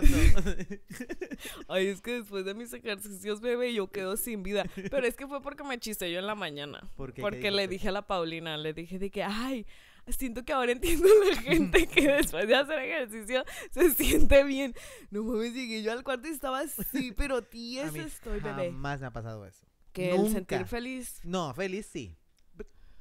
Ay, es que después de mis ejercicios, bebé, yo quedo sin vida. Pero es que fue porque me chiste yo en la mañana. ¿Por Porque le dije a la Paulina, le dije de que, ay, siento que ahora entiendo a la gente que después de hacer ejercicio se siente bien. No mames, que yo al cuarto y estaba así, pero tía, estoy, bebé. Jamás me ha pasado eso. Que el sentir feliz. No, feliz sí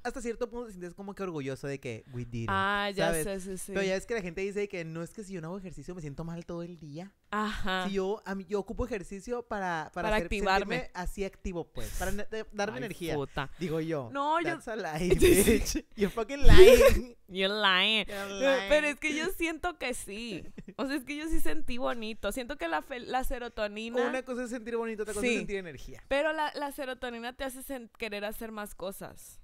hasta cierto punto te sientes como que orgulloso de que we did it, Ah, ya sé, sí, sí. Pero ya es que la gente dice que no es que si yo no hago ejercicio me siento mal todo el día. Ajá. Si yo, a mí, yo ocupo ejercicio para, para, activarme. así activo, pues. Para darme energía. Puta. Digo yo. No, yo. That's a lie, bitch. You're fucking lying. You're lying. Pero es que yo siento que sí. O sea, es que yo sí sentí bonito. Siento que la, la serotonina. Una cosa es sentir bonito, otra cosa es sentir energía. Pero la, la serotonina te hace querer hacer más cosas.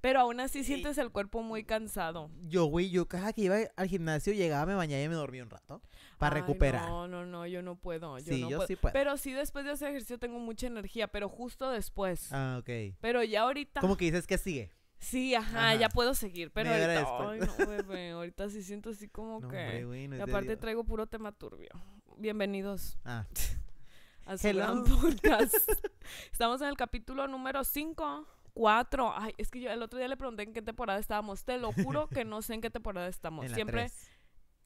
Pero aún así sientes el cuerpo muy cansado. Yo, güey, yo cada que iba al gimnasio llegaba, me bañaba y me dormía un rato para recuperar. No, no, no, yo no puedo. Yo sí, puedo. Pero sí después de hacer ejercicio tengo mucha energía, pero justo después. Ah, ok. Pero ya ahorita. Como que dices que sigue. Sí, ajá, ya puedo seguir, pero ahorita, no, ahorita sí siento así como que... güey, no y aparte traigo puro tema turbio. Bienvenidos. Ah. a su Estamos en el capítulo número 5 cuatro. Ay, es que yo el otro día le pregunté en qué temporada estábamos. Te lo juro que no sé en qué temporada estamos. Siempre.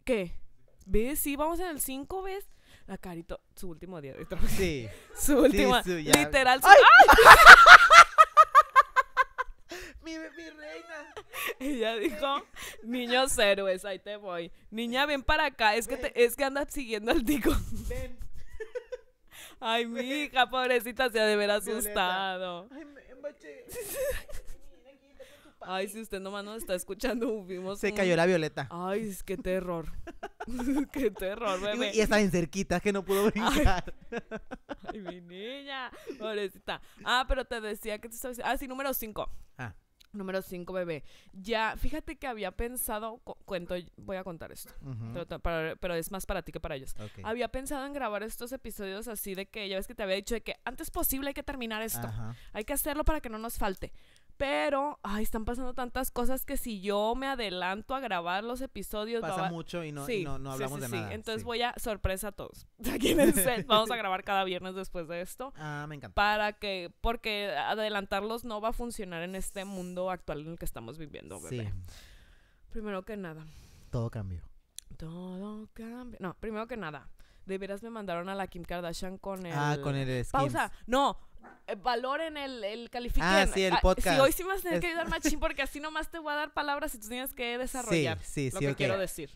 ¿Qué? ¿Ves? Sí, vamos en el cinco, ¿ves? La carito, su último día Sí. su última. Literal. Su... ¡Ay! ¡Ah! mi, reina. Ella dijo, niños héroes, ahí te voy. Niña, ven para acá. Es que es que andas siguiendo al tico. Ven. Ay, mi hija, pobrecita, se ha de ver asustado. Ay, Ay, si usted nomás nos está escuchando, vimos. Se cayó la violeta. Ay, es qué terror. qué terror, bebé. Y está en cerquita, que no pudo brincar. Ay, mi niña. Pobrecita. Ah, pero te decía que te estaba diciendo. Ah, sí, número 5. Ah. Número 5, bebé. Ya, fíjate que había pensado, cuento, voy a contar esto, pero, es más para ti que para ellos. Había pensado en grabar estos episodios así de que, ya ves que te había dicho de que antes posible hay que terminar esto, hay que hacerlo para que no nos falte. Pero, ay, están pasando tantas cosas que si yo me adelanto a grabar los episodios... Pasa mucho y no, no, no, hablamos sí, sí, de nada. Entonces voy a... Sorpresa a todos. Aquí en el set vamos a grabar cada viernes después de esto. Ah, me encanta. Para que... Porque adelantarlos no va a funcionar en este mundo actual en el que estamos viviendo, bebé. Primero que nada. Todo cambió. Todo cambió. No, primero que nada. De veras me mandaron a la Kim Kardashian con ah, el... Ah, con el... Pausa. No, eh, valoren el, el califiquen. Ah, sí, el ah, podcast. Sí, hoy sí vas a tener que ayudar machín porque así nomás te voy a dar palabras y tú tienes que desarrollar lo que quiero decir.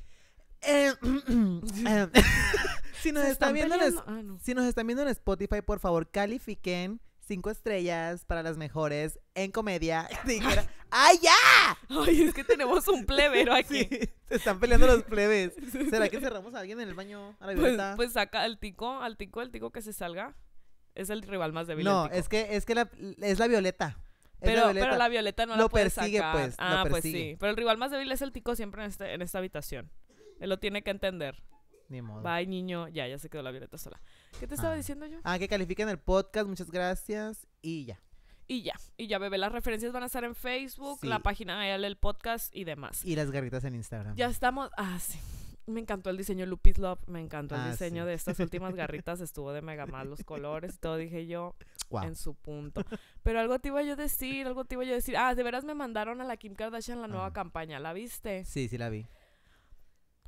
Eh, eh, si, nos están viendo en, ah, si nos están viendo en Spotify, por favor, califiquen cinco estrellas para las mejores en comedia. ¡ay, ya! Ay, es que tenemos un plebero aquí. se están peleando los plebes. ¿Será que cerramos a alguien en el baño? A la pues, pues, saca al tico, al tico, al tico que se salga. Es el rival más débil. No, es que, es que la, es la violeta. pero, la violeta. pero la violeta no lo persigue, pues. Ah, pues sí. Pero el rival más débil es el tico siempre en, este, en esta habitación. Él lo tiene que entender. Ni modo. Bye, niño. Ya, ya se quedó la violeta sola. ¿Qué te estaba ah. diciendo yo? Ah, que califiquen el podcast. Muchas gracias. Y ya. Y ya, y ya, bebé. Las referencias van a estar en Facebook, la página El podcast y demás. Y las garritas en Instagram. Ya estamos. Ah, sí me encantó el diseño Lupis Love, me encantó el ah, diseño de estas últimas garritas, estuvo de mega mal los colores todo, dije yo, en su punto. Pero algo te iba yo a decir, algo te iba yo a decir. Ah, de veras me mandaron a la Kim Kardashian la nueva ah. campaña, ¿la viste? Sí, sí la vi.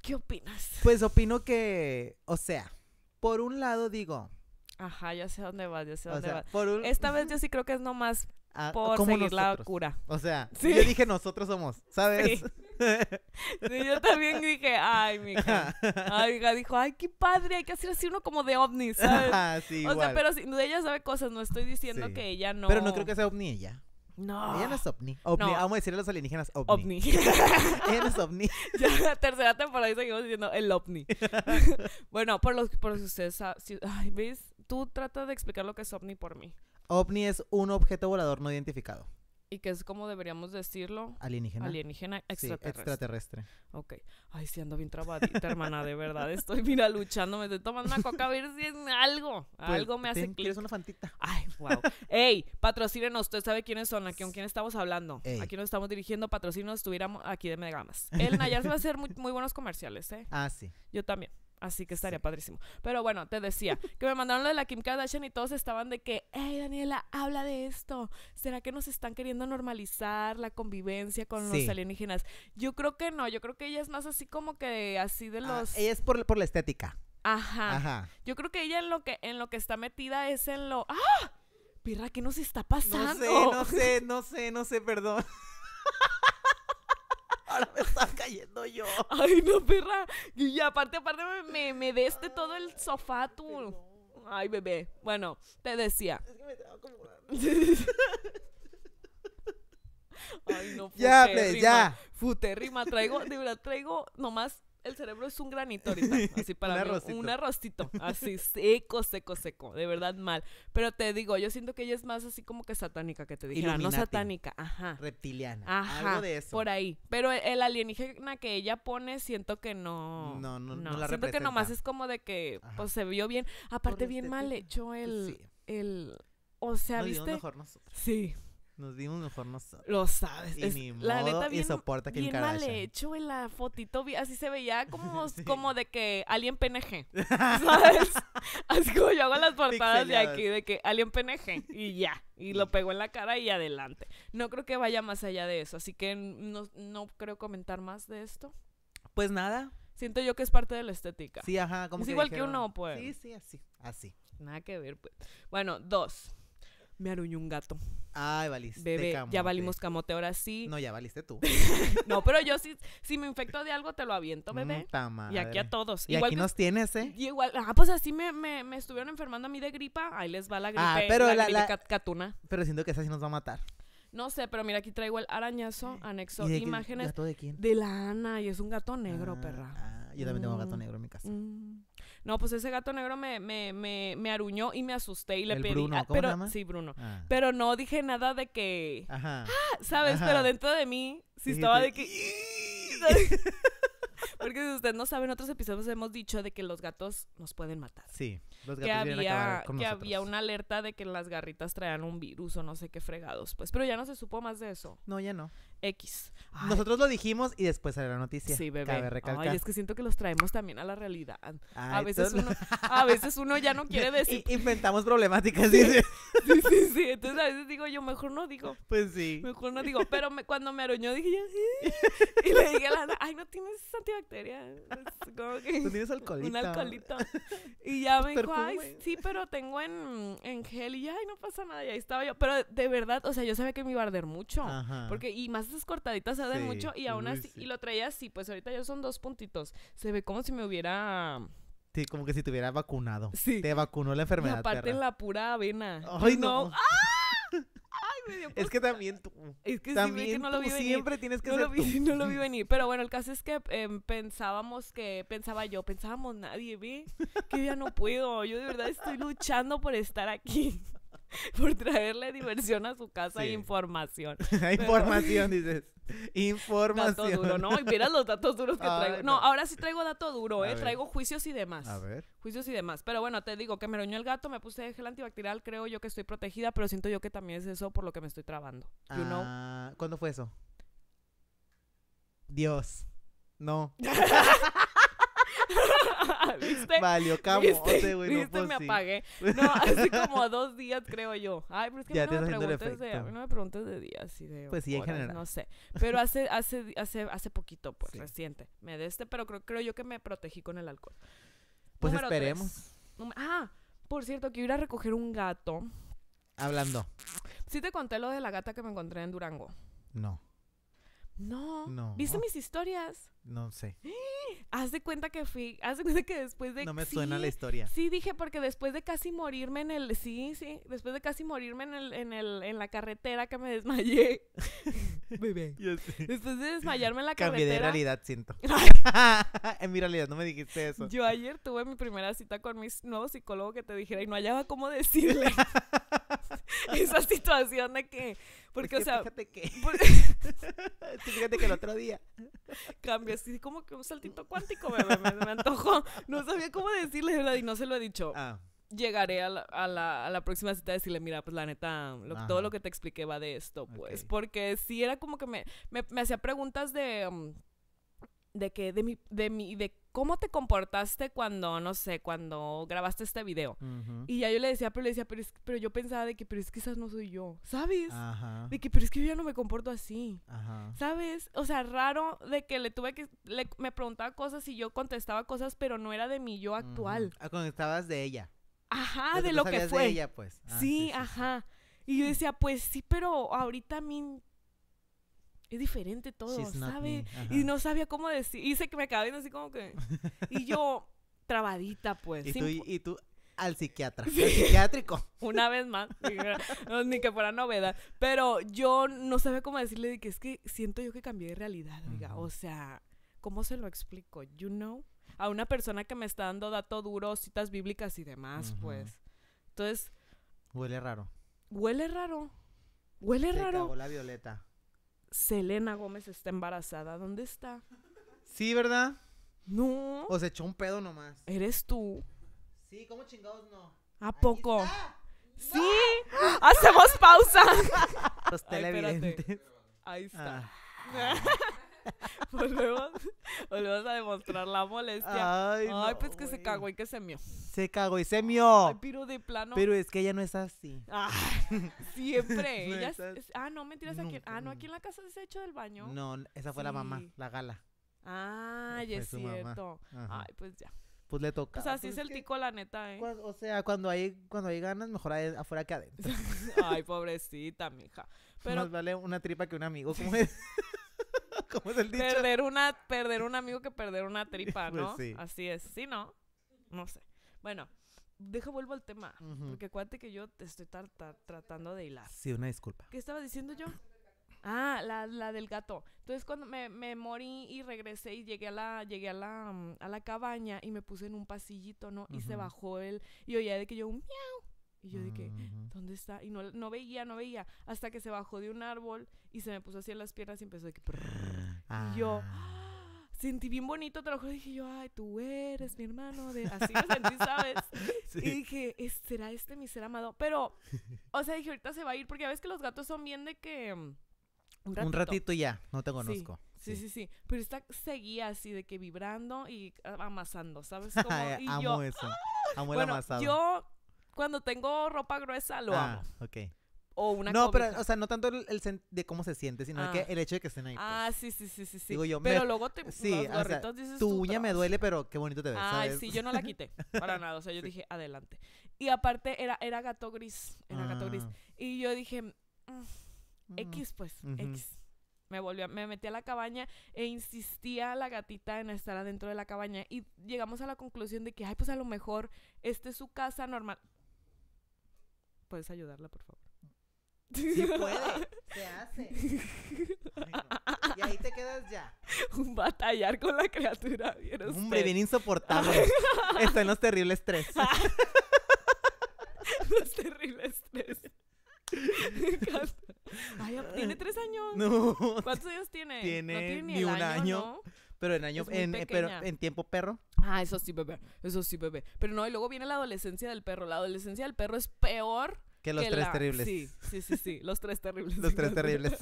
¿Qué opinas? Pues opino que, o sea, por un lado digo... Ajá, ya sé dónde vas, ya sé dónde vas. Por Esta vez yo sí creo que es nomás ah, por seguir la cura. O sea, ¿Sí? yo dije nosotros somos, ¿sabes? Sí, yo también dije, ay, mija. Ay, dijo, ay, qué padre, hay que hacer así uno como de ovnis, ¿sabes? O sea, pero si ella sabe cosas, no estoy diciendo que ella no. Pero no creo que sea ovni ella. No. Ella no es ovni. Vamos a decirle a los alienígenas ovni. ovni. ella no es ovni. Ya en la tercera temporada seguimos diciendo el ovni. bueno, por los por ustedes, ay, ¿ves? Tú trata de explicar lo que es ovni por mí. OVNI es un objeto volador no identificado y que es como deberíamos decirlo. Alienígena. Alienígena extraterrestre. Sí, extraterrestre. Ok. Ay, sí, ando bien trabadita, hermana, de verdad. Estoy, mira, luchando. Me estoy tomando una coca a ver si es algo. Pues, algo me hace clic. Tienes una fantita? Ay, wow. Ey, patrocínenos. Usted sabe quiénes son, aquí, con quién estamos hablando. Aquí nos estamos dirigiendo. Patrocínenos, estuviéramos aquí de Megamas. El Nayar se va a hacer muy, muy buenos comerciales, ¿eh? Ah, sí. Yo también. Así que estaría padrísimo. Pero bueno, te decía que me mandaron lo de la Kim Kardashian y todos estaban de que, hey Daniela, habla de esto. ¿Será que nos están queriendo normalizar la convivencia con los alienígenas? Yo creo que no, yo creo que ella es más así como que así de ah, los... ella es por, la estética. Ajá. Ajá. Yo creo que ella en lo que, en lo que está metida es en lo... ¡Ah! Pirra, ¿qué nos está pasando? No sé, no sé, no sé, no sé, perdón. ahora me estás cayendo yo. Ay, no, perra. Y aparte, aparte, me, me deste todo el sofá, tú. Ay, bebé. Bueno, te decía. Es Ay, no, puterrima. Ya, pues, ya. Futérrima, traigo, de verdad, traigo nomás el cerebro es un granito ahorita, así para un, mí, un así seco, seco, seco, de verdad mal. Pero te digo, yo siento que ella es más así como que satánica que te dije. no satánica, ajá. Reptiliana, ajá, algo Por ahí, pero e, el alienígena que ella pone siento que no no no, no, siento que nomás es como de que pues, se vio bien, aparte bien mal hecho pues el el o sea, Se ¿viste? Mejor nosotros. Sí, nos dimos mejor nosotros. Lo sabes. Y la neta bien, soporta que bien mal hecho en la fotito, así se veía como, como de que Alguien PNG, ¿sabes? así como yo hago las portadas de aquí, de que alguien PNG, y ya. Y lo pegó en la cara y adelante. No creo que vaya más allá de eso, así que no, creo comentar más de esto. Pues nada. Siento yo que es parte de la estética. Sí, ajá. Como igual que uno, pues. Sí, sí, así, así. Nada que ver, pues. Bueno, dos me aruñó un gato. Ay, valiste. Bebé, ya valimos camote, ahora sí. No, ya valiste tú. no, pero yo sí, si me infecto de algo, te lo aviento, bebé. Mm, y aquí a todos. Y aquí nos tienes, ¿eh? Y igual, ah, pues así me, estuvieron enfermando a mí de gripa. Ahí les va la ah, gripe. Ah, pero la, la, catuna. Pero siento que esa sí nos va a matar. No sé, pero mira, aquí traigo el arañazo, anexo, imágenes. ¿Gato de quién? De la Ana, y es un gato negro, ah, perra. Ah, yo también tengo Un gato mm, negro en mi casa. Mm. No, pues ese gato negro me, me, me, me aruñó y me asusté y le pedí. Bruno, ah, pero, Sí, Bruno. Ah. Pero no dije nada de que. Ah, ¿Sabes? Pero dentro de mí sí estaba de que. Porque si usted no sabe, en otros episodios hemos dicho de que los gatos nos pueden matar. Sí que había, que había una alerta de que las garritas traían un virus o no sé qué fregados, pues. Pero ya no se supo más de eso. No, ya no. X. Nosotros lo dijimos y después salió la noticia. Sí, bebé. Cabe recalcar. Ay, es que siento que los traemos también a la realidad. a veces uno, a veces uno ya no quiere decir. Inventamos problemáticas, sí. Sí, sí, Entonces a veces digo yo, mejor no digo. Pues sí. Mejor no digo. Pero cuando me aruñó dije yo, y le dije a la ay, no tienes antibacterias. Como que tienes alcoholito. Un alcoholito. Y ya me dijo, ay, sí, pero tengo en, en gel y ay, no pasa nada. Y ahí estaba yo. Pero de verdad, o sea, yo sabía que me iba a arder mucho. Ajá. Porque, y más esas cortaditas se arden mucho y aún así, y lo traía así, pues ahorita ya son dos puntitos. Se ve como si me hubiera... Sí, como que si te hubiera vacunado. Sí. Te vacunó la enfermedad. aparte en la pura avena. Ay, no. ¡Ah! Es que también tú. Es que, también no siempre tienes que ser lo tú. No lo vi venir. Pero bueno, el caso es que em, pensábamos que. Pensaba yo, pensábamos nadie, vi Que ya no puedo. Yo de verdad estoy luchando por estar aquí. por traerle diversión a su casa y e información. información, dices. Información. Dato duro, ¿no? Y los datos duros que traigo. no. ahora sí traigo dato duro, ¿eh? traigo juicios y demás. A ver. Juicios y demás. Pero bueno, te digo que me roñó el gato, me puse gel antibacterial, creo yo que estoy protegida, pero siento yo que también es eso por lo que me estoy trabando. You ah, ¿Cuándo fue eso? Dios. No. ¿Viste? Valió güey. ¿Viste? ¿Viste? Pues me apagué. No, hace como dos días, creo yo. Ay, pero es que no me preguntes de, no me preguntes de días de Pues sí, en general. No sé. Pero hace, hace, hace, hace poquito, pues, reciente. Me de este, pero creo, creo yo que me protegí con el alcohol. Pues esperemos. Ah, por cierto, que ir a recoger un gato. Hablando. Sí te conté lo de la gata que me encontré en Durango. No. No. no. ¿Viste mis historias? No sé. Haz de cuenta que fui, haz de cuenta que después de... No me suena la historia. Sí, dije porque después de casi morirme en el... Sí, sí, después de casi morirme en, el, en, el, en la carretera que me desmayé. Bebé. Después de desmayarme en la carretera... Cambié de realidad, siento. en mi realidad, no me dijiste eso. Yo ayer tuve mi primera cita con mi nuevo psicólogo que te dijera y no hallaba cómo decirle. esa situación de que. Pues porque, o sea. Fíjate que. fíjate que el otro día. Cambia así como que un saltito cuántico, bebé. Me, me, antojó. No sabía cómo decirle, ¿verdad? Y no se lo he dicho. Ah. Llegaré a la, próxima cita a decirle, mira, pues la neta, todo lo que te expliqué va de esto, pues. Porque si era como que me, hacía preguntas de. Mm, de que de mi de mi de cómo te comportaste cuando no sé cuando grabaste este video y ya yo le decía pero le decía pero, pero yo pensaba de que pero es que no soy yo sabes de que pero es que yo ya no me comporto así sabes o sea raro de que le tuve que le, me preguntaba cosas y yo contestaba cosas pero no era de mi yo actual ah, contestabas de ella ajá de, lo que fue de ella pues ah, sí, ajá y yo decía pues sí pero ahorita a es diferente todo, ¿sabe? Y no sabía cómo decir. Y sé que me acabé así como que. Y yo, trabadita, pues. ¿Y tú, y, tú al psiquiatra, al psiquiátrico. Una vez más, ni que fuera novedad. Pero yo no sabía cómo decirle que es que siento yo que cambié de realidad, O sea, ¿cómo se lo explico? You know? A una persona que me está dando dato duro, citas bíblicas y demás, pues. Entonces. Huele raro. Huele raro. Huele raro. Cagó la violeta. Selena Gómez está embarazada. ¿Dónde está? Sí, ¿verdad? No. O se echó un pedo nomás. ¿Eres tú? Sí, ¿cómo chingados no? ¿A poco? Sí. Hacemos pausa. Los televidentes. Ahí está. Ah. volvemos, vas a demostrar la molestia. Ay, pues que se cagó y que se mió. Se cagó y se mió. pero es que ella no es así. siempre. ella es Ah, no, mentiras. aquí, ah, no, aquí en la casa se ha hecho del baño. No, esa fue la mamá, la gala. Ah, es cierto. Ay, pues ya pues le toca. O sea, así pues es el tico, la neta, ¿eh? o sea, cuando hay, cuando hay ganas, mejor afuera que adentro. Ay, pobrecita, mija. Pero... Nos vale una tripa que un amigo. ¿cómo es? ¿Cómo es el dicho? Perder, una, perder un amigo que perder una tripa, pues ¿no? Así es. Sí, ¿no? No sé. Bueno, deja vuelvo al tema. Porque acuérdate que yo te estoy tratando de hilar. Sí, una disculpa. ¿Qué estaba diciendo yo? Ah, la, del gato. Entonces cuando me, morí y regresé y llegué a la, llegué a la, mm, a la cabaña y me puse en un pasillito, ¿no? Y se bajó él y oía de que yo un miau, y yo dije, mm. ¿dónde está? Y no, veía, no veía. Hasta que se bajó de un árbol y se me puso así en las piernas y empezó de que... Y yo... Ah. ¡ah! Sentí bien bonito, te lo juro. Dije yo, ay, tú eres mi hermano. Así me sentí, ¿sabes? Y dije, ¿será este mi ser amado? Pero, o sea, dije, ahorita se va a ir. Porque ya ves que los gatos son bien de que... Mm, un ratito. ya, no te conozco. Sí, sí, sí, Pero está seguía así de que vibrando y amasando, ¿sabes? Como, y Amo yo, eso. ¡ah! Amo el bueno, amasado. Yo cuando tengo ropa gruesa, lo ah, amo. ok. O una No, pero, o sea, no tanto el, de cómo se siente, sino ah. el hecho de que estén ahí. Pues. Ah, sí, sí, sí, sí. Digo pero luego te sí, o sea, tu uña me duele, pero qué bonito te ves, Ay, sí, yo no la quité, para nada. O sea, yo dije, adelante. Y aparte, era, era gato gris, era gato gris. Ah. Y yo dije, mm, mm. X, pues, X. Me volvió, me metí a la cabaña e insistía a la gatita en estar adentro de la cabaña. Y llegamos a la conclusión de que, ay, pues a lo mejor este es su casa normal. Puedes ayudarla, por favor. Sí puede, se hace. Y ahí te quedas ya. Un batallar con la criatura, ¿vieron? Hombre, bien insoportable. Está en los terribles tres. los terribles tres. tiene tres años. No. ¿Cuántos años tiene? Tiene, no tiene ni, un año. Pero en año, en, eh, pero en tiempo perro. Ah, eso sí, bebé. Eso sí, bebé. Pero no, y luego viene la adolescencia del perro. La adolescencia del perro es peor que los tres terribles. Sí, sí, sí, sí, los tres terribles. Los tres terribles.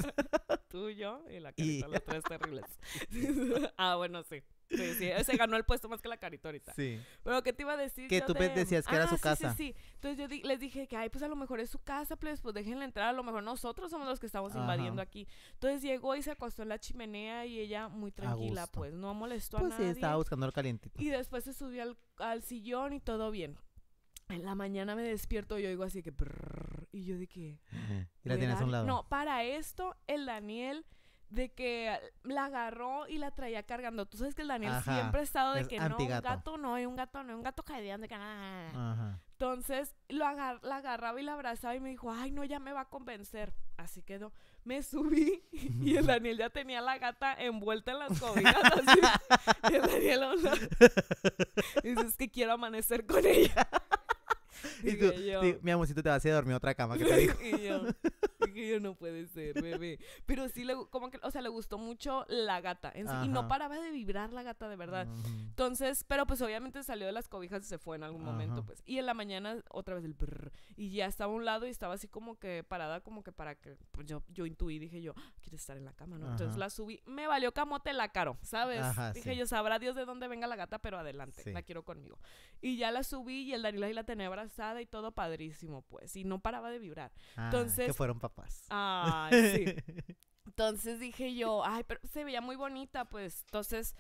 Tú, yo y la carita, los tres terribles. ah, bueno, sí. Eh, se ganó el puesto más que la carita ahorita. Sí. Pero ¿qué te iba a decir? Que tú decías que era ah, su casa. Sí, sí, sí Entonces yo les dije que, ay, pues a lo mejor es su casa, pues, pues déjenla entrar, a lo mejor nosotros somos los que estamos invadiendo aquí. Entonces llegó y se acostó en la chimenea y ella muy tranquila, pues, no molestó a nadie. Pues sí, estaba buscando el caliente Y después se subió al, sillón y todo bien. En la mañana me despierto y yo digo así que... y yo de que... Y la tienes a un lado. No, para esto, el Daniel de que la agarró y la traía cargando. Tú sabes que el Daniel siempre ha estado de que no, un gato no, y un gato no, un gato caería, de que ah, ah, ah, Entonces lo la agarraba y la abrazaba y me dijo, ay, no, ya me va a convencer. Así quedó. Me subí y el Daniel ya tenía la gata envuelta en las cobijas. Así. Y el Daniel dice, que quiero amanecer con ella y tú, mi amorcito, te vas a dormir otra cama que te digo? y yo, no puede ser, bebé. Pero sí, le, como que, o sea, le gustó mucho la gata. y no paraba de vibrar la gata, de verdad. Entonces, pero pues obviamente salió de las cobijas y se fue en algún momento, pues. Y en la mañana, otra vez el brrr, Y ya estaba a un lado y estaba así como que parada, como que para que. Pues, yo, yo intuí, dije yo, ah, quieres estar en la cama, ¿no? Entonces la subí. Me valió camote la caro, ¿sabes? dije yo, sabrá Dios de dónde venga la gata, pero adelante, la quiero conmigo. Y ya la subí y el Daniela y la Tenebra y todo padrísimo, pues, y no paraba de vibrar. Ah, entonces... Que fueron papás. Ay, sí. Entonces dije yo, ay, pero se veía muy bonita, pues. Entonces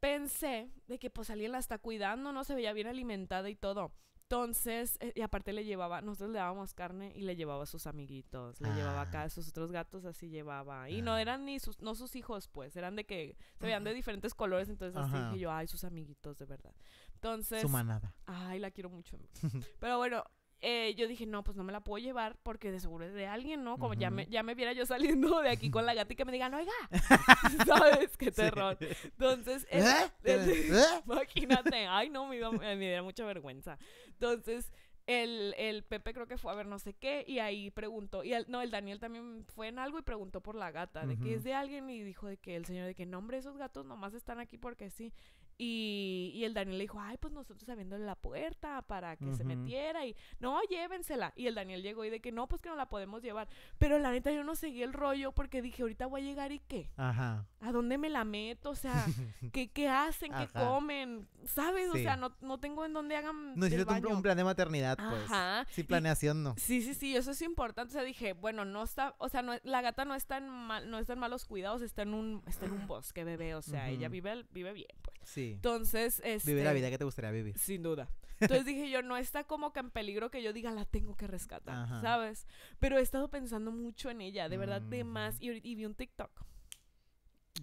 pensé de que pues alguien la está cuidando, ¿no? Se veía bien alimentada y todo. Entonces, eh, y aparte le llevaba, nosotros le dábamos carne y le llevaba a sus amiguitos, le llevaba acá a ah. sus otros gatos, así llevaba. Y no ah. eran ni sus, no sus hijos, pues, eran de que se veían de diferentes colores, entonces así dije yo, ay, sus amiguitos, de verdad. Entonces. Su manada. Ay, la quiero mucho. Pero bueno, eh, yo dije, no, pues no me la puedo llevar porque de seguro es de alguien, ¿no? Como ya, me, ya me viera yo saliendo de aquí con la gata y que me digan, oiga, ¿sabes? Qué terror. Entonces, ¿Eh? ¿Eh? imagínate, ay, no, me, me dio mucha vergüenza. Entonces, el, el, Pepe creo que fue a ver no sé qué y ahí preguntó, y el, no, el Daniel también fue en algo y preguntó por la gata, de que es de alguien y dijo de que el señor de que nombre esos gatos nomás están aquí porque sí. Y, y, el Daniel le dijo, ay, pues nosotros abriéndole la puerta para que se metiera y no, llévensela. Y el Daniel llegó y de que no, pues que no la podemos llevar. Pero la neta yo no seguí el rollo porque dije, ahorita voy a llegar y qué. Ajá. ¿A dónde me la meto? O sea, ¿qué, qué hacen? ¿Qué comen? ¿Sabes? O sea, no, tengo en dónde hagan. No un, un, plan de maternidad, pues. Ajá. Sí, planeación, no. Sí, sí, sí, eso es importante. O sea, dije, bueno, no está, o sea, no, la gata no está en mal, no está en malos cuidados, está en un, está en un bosque, bebé. O sea, ella vive, vive bien, pues. Sí. Entonces, este, Vivir la este, vida que te gustaría vivir. Sin duda. Entonces dije yo, no está como que en peligro que yo diga, la tengo que rescatar, ¿sabes? Pero he estado pensando mucho en ella, de verdad, de mm. más. Y, vi un TikTok.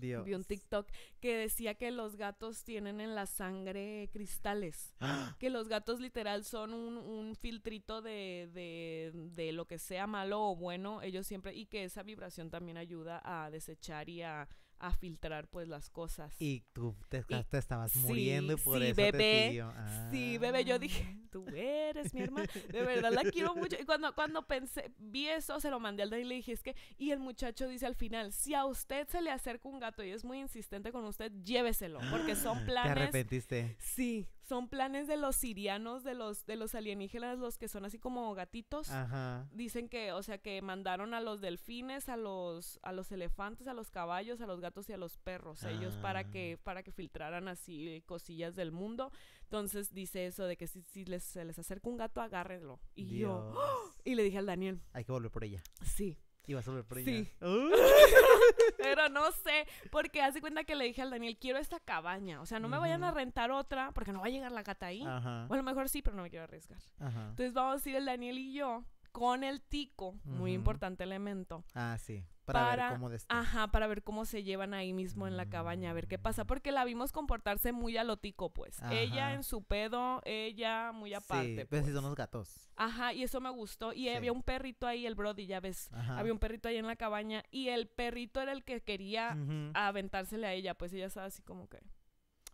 Dios. Vi un TikTok que decía que los gatos tienen en la sangre cristales. Que los gatos literal son un, filtrito de, de, de, lo que sea malo o bueno. Ellos siempre... Y que esa vibración también ayuda a desechar y a a filtrar pues las cosas. Y tú te, estabas muriendo y por sí, eso bebé, Sí, bebé, yo dije, ah. tú eres mi hermana, de verdad la quiero mucho. Y cuando, cuando pensé, vi eso, se lo mandé al Dani y le dije, es que, y el muchacho dice al final, si a usted se le acerca un gato y es muy insistente con usted, lléveselo, porque son planes. ¿Te arrepentiste? Sí, son planes de los sirianos, de los, de los alienígenas, los que son así como gatitos. Ajá. Dicen que, o sea, que mandaron a los delfines, a los, a los elefantes, a los caballos, a los gatos y a los perros, ellos para ah. que, para que filtraran así cosillas del mundo. Entonces dice eso de que si, si les, se les acerca un gato, agárrenlo. Y yo, ¡Ah! y le dije al Daniel. Hay que volver por ella. Sí. Iba a preña. Sí. Pero no sé, porque hace cuenta que le dije al Daniel, quiero esta cabaña. O sea, no me vayan a rentar otra, porque no va a llegar la gata ahí. Ajá. lo mejor sí, pero no me quiero arriesgar. Entonces vamos a ir el Daniel y yo con el tico, muy importante elemento. Ah, sí. Para, ver cómo Ajá, para ver cómo se llevan ahí mismo en la cabaña, a ver qué pasa. Porque la vimos comportarse muy alotico, pues. Ella en su pedo, ella muy aparte. Pues, sí, pues. son los gatos. Ajá, y eso me gustó. Y había un perrito ahí, el Brody, ya ves. Había un perrito ahí en la cabaña. Y el perrito era el que quería aventársele a ella, pues ella estaba así como que.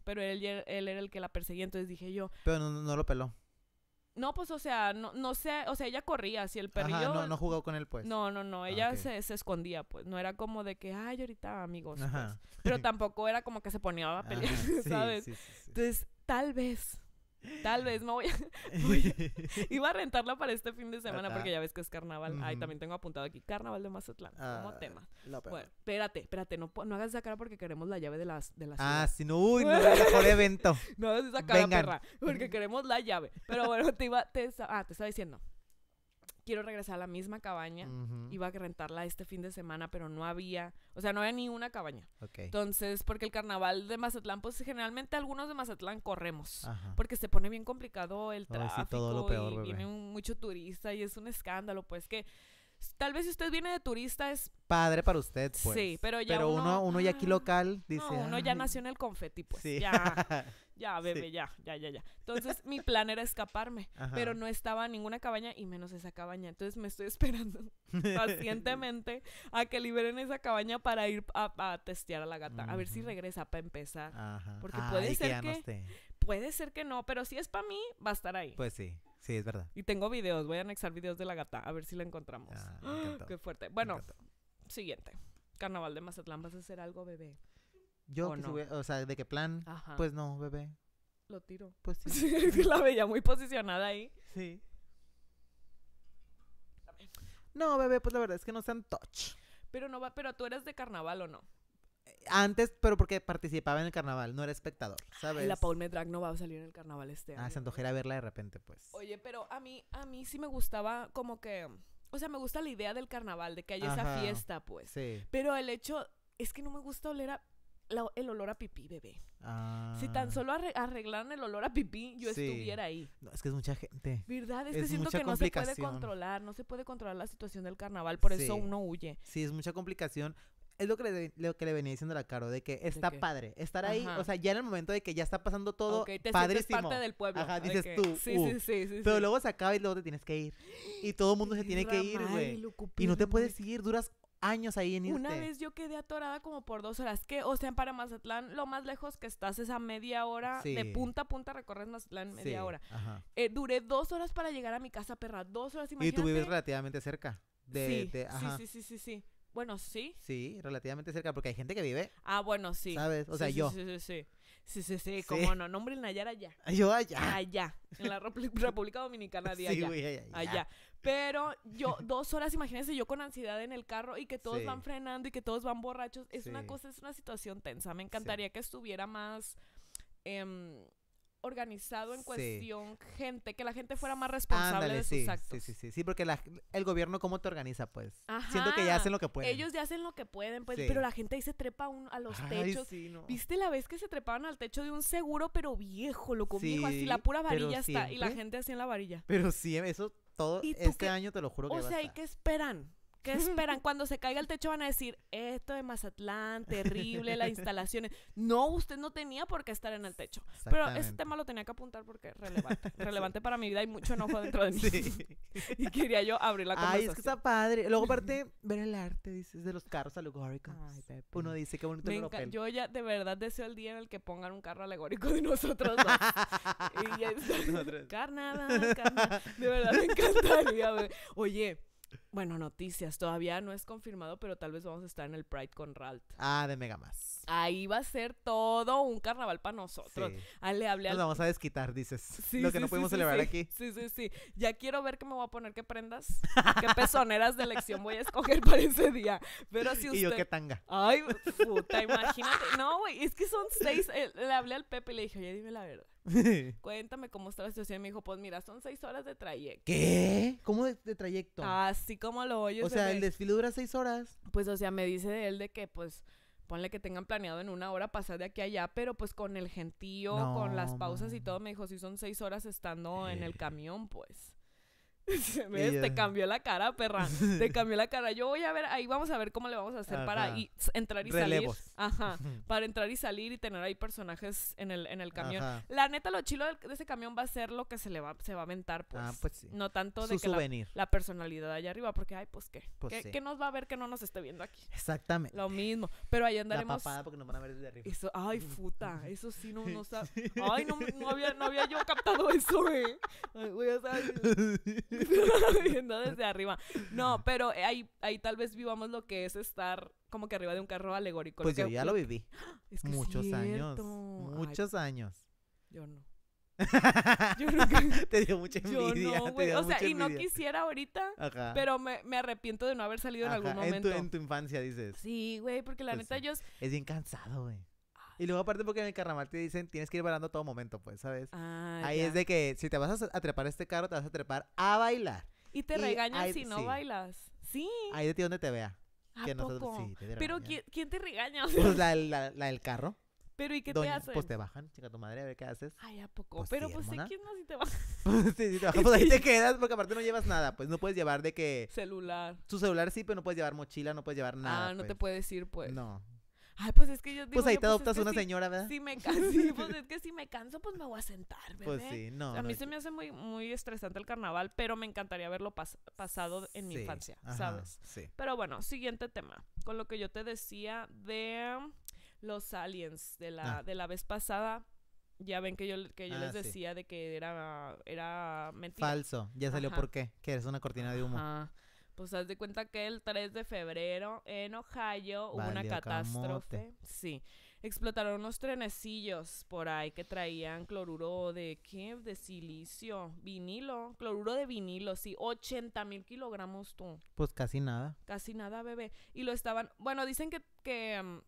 Pero él, él era el que la perseguía, entonces dije yo. Pero no, no lo peló. No, pues, o sea, no, no sé, o sea, ella corría, si el perrillo... Ajá, no, no jugó con él, pues. No, no, no, ah, ella se, se, escondía, pues, no era como de que, ay, ahorita amigos, pues. Ajá. Pero tampoco era como que se ponía a pelear, ¿sabes? Entonces, tal vez, Tal vez no voy a... Iba a rentarla para este fin de semana porque ya ves que es carnaval. ahí también tengo apuntado aquí. Carnaval de Mazatlán. Ah, como tema. Bueno, espérate, espérate. No, hagas esa cara porque queremos la llave de las de la Ah, si no, uy, no mejor evento. no hagas esa cara, perra. Porque queremos la llave. Pero bueno, te iba... Te, ah, te estaba diciendo quiero regresar a la misma cabaña. Iba a rentarla este fin de semana, pero no había, o sea, no había ni una cabaña. Entonces, porque el carnaval de Mazatlán, pues generalmente algunos de Mazatlán corremos, porque se pone bien complicado el tráfico todo peor, y viene mucho turista y es un escándalo, pues que Tal vez si usted viene de turista es... Padre para usted, pues. Sí, pero ya Pero uno, uno, ya aquí ah, local dice... uno ya nació en el confeti, pues. Sí. Ya, ya, bebé, ya, ya, ya, ya. Entonces, mi plan era escaparme, pero no estaba en ninguna cabaña y menos esa cabaña. Entonces, me estoy esperando pacientemente a que liberen esa cabaña para ir a, testear a la gata. A ver si regresa para empezar. Porque ah, puede ser que... Puede ser que no, pero si es para mí, va a estar ahí. Pues sí. Sí, es verdad. Y tengo videos, voy a anexar videos de la gata, a ver si la encontramos. Ah, ¡Ah! Qué fuerte. Bueno, siguiente. Carnaval de Mazatlán, ¿vas a hacer algo, bebé? Yo, ¿O, sea, ¿de qué plan? Pues no, bebé. Lo tiro. Pues sí. la veía muy posicionada ahí. sí. No, bebé, pues la verdad es que no sean touch. Pero no va, pero tú eres de carnaval o no? Antes, pero porque participaba en el carnaval, no era espectador, ¿sabes? La Paul Medrag no va a salir en el carnaval este ah, año. Ah, se antojera verla de repente, pues. Oye, pero a mí, a mí sí me gustaba como que... O sea, me gusta la idea del carnaval, de que haya esa fiesta, pues. Sí. Pero el hecho es que no me gusta oler el olor a pipí, bebé. Ah. Si tan ah. solo arreglaran el olor a pipí, yo estuviera ahí. No, es que es mucha gente. ¿Verdad? Es, que siento que no se puede controlar, no se puede controlar la situación del carnaval, por eso uno huye. Sí, es mucha complicación, es lo que le, venía diciendo a la Caro, de que está padre estar ahí, o sea, ya en el momento de que ya está pasando todo okay, te padrísimo. parte del pueblo. Ajá, dices tú. Sí, sí, uh". sí, Pero luego se acaba y luego te tienes que ir. Y todo el mundo se tiene que ir, güey. Y no te puedes ir, duras años ahí en irte. Una vez yo quedé atorada como por dos horas. Que, o sea, para Mazatlán, lo más lejos que estás es a media hora. De punta a punta recorres Mazatlán media hora. Eh, duré dos horas para llegar a mi casa, perra. Dos horas, imagínate. Y tú vives relativamente cerca. De, sí, sí, sí, sí, sí. Bueno, sí. Sí, relativamente cerca, porque hay gente que vive. Ah, bueno, sí. ¿Sabes? O sea, yo. Sí, sí, sí. Sí, sí, sí, cómo no. Nombre en Nayar allá. Yo allá. Allá. En la República Dominicana de allá. Sí, güey, allá. allá. Pero yo, dos horas, imagínense, yo con ansiedad en el carro y que todos van frenando y que todos van borrachos. Es una cosa, es una situación tensa. Me encantaría que estuviera más. Em, organizado en cuestión gente, que la gente fuera más responsable de sus actos. Sí, sí, sí, sí, porque el gobierno cómo te organiza, pues. Ajá. Siento que ya hacen lo que pueden. Ellos ya hacen lo que pueden, pues, pero la gente ahí se trepa a los techos. ¿Viste la vez que se trepaban al techo de un seguro, pero viejo, lo viejo, así la pura varilla está y la gente así en la varilla? Pero sí, eso todo este año te lo juro que O sea, ¿y qué esperan? ¿Qué esperan? Cuando se caiga el techo van a decir, esto de Mazatlán, terrible, las instalaciones. No, usted no tenía por qué estar en el techo. Pero ese tema lo tenía que apuntar porque es relevante. relevante para mi vida y mucho enojo dentro de mí. Sí. y quería yo abrir la conversación. Ay, es que está padre. Luego aparte, ver el arte, dices, de los carros alegóricos. Uno dice, qué bonito Yo ya de verdad deseo el día en el que pongan un carro alegórico de nosotros dos. y ya Carnada, carnada. De verdad me encantaría. Oye bueno, noticias. Todavía no es confirmado, pero tal vez vamos a estar en el Pride con Ralt. Ah, de Mega Más. Ahí va a ser todo un carnaval para nosotros. Ah, le hablé Nos vamos a desquitar, dices. Sí, Lo que no pudimos celebrar aquí. Sí, sí, sí. Ya quiero ver qué me voy a poner, qué prendas, qué pezoneras de elección voy a escoger para ese día. Pero si usted... Y yo qué tanga. Ay, puta, imagínate. No, güey, es que son seis. Le hablé al Pepe y le dije, oye, dime la verdad. Cuéntame cómo está la situación. Me dijo, pues mira, son seis horas de trayecto. ¿Qué? ¿Cómo de, de trayecto? Así como lo oyes. O sea, el desfile dura seis horas. Pues, o sea, me dice de él de que, pues, ponle que tengan planeado en una hora pasar de aquí a allá, pero pues con el gentío, con las pausas y todo, me dijo, si son seis horas estando en el eh. camión, pues. me Te cambió la cara, perra. Te cambió la cara. Yo voy a ver, ahí vamos a ver cómo le vamos a hacer para entrar y salir. Ajá. Para entrar y salir y tener ahí personajes en el, en el camión. La neta, lo chilo de ese camión va a ser lo que se le va, se va a aventar, pues. Ah, pues no tanto de la, personalidad allá arriba, porque, ay, pues qué. Pues ¿Qué, nos va a ver que no nos esté viendo aquí? Exactamente. Lo mismo. Pero ahí andaremos. Eso, ay, puta. Eso sí, no, no Ay, no, no, había, yo captado eso, eh. Ay, a o viendo desde arriba. No, pero ahí, ahí tal vez vivamos lo que es estar como que arriba de un carro alegórico. Pues yo ya lo viví. muchos años. Muchos años. Yo no. yo Te dio mucha envidia. Yo no, güey. O sea, y no quisiera ahorita, pero me, me, arrepiento de no haber salido en algún momento. En tu, infancia, dices. Sí, güey, porque la pues neta yo... Es bien cansado, güey. Y luego aparte porque en el carnaval te dicen, tienes que ir bailando todo momento, pues, ¿sabes? Ah, Ahí es de que si te vas a trepar este carro, te vas a trepar a bailar. Y te regañan si no bailas. Sí. Ahí de ti donde te vea. ¿A poco? sí, Pero ¿quién, te regaña? Pues la, del carro. Pero ¿y qué te hacen? Pues te bajan, chica tu madre, a ver qué haces. Ay, ¿a poco? Pues pero pues hermana. quién más si te bajas? Pues sí, si te bajas. pues ahí te quedas, porque aparte no llevas nada. Pues no puedes llevar de que. Celular. Tu celular sí, pero no puedes llevar mochila, no puedes llevar ah, nada. Ah, no te pues. puedes ir, pues. No. Ay, pues es que yo Pues ahí te pues, adoptas una señora, ¿verdad? Si me canso, pues es que si me canso, pues me voy a sentar, ¿verdad? Pues sí, no. A mí se me hace muy, muy estresante el carnaval, pero me encantaría verlo pasado en mi infancia, ¿sabes? Sí. Pero bueno, siguiente tema. Con lo que yo te decía de los aliens de la, ah. de la vez pasada. Ya ven que yo, yo les ah, decía de que era, era mentira. Falso. Ya salió porque por qué. Que eres una cortina de humo pues haz de cuenta que el 3 de febrero en Ohio hubo una catástrofe. Sí. Explotaron unos trenecillos por ahí que traían cloruro de, ¿qué? De silicio, vinilo, cloruro de vinilo, sí, 80 mil kilogramos tú. Pues casi nada. Casi nada, bebé. Y lo estaban, bueno, dicen que, que mm,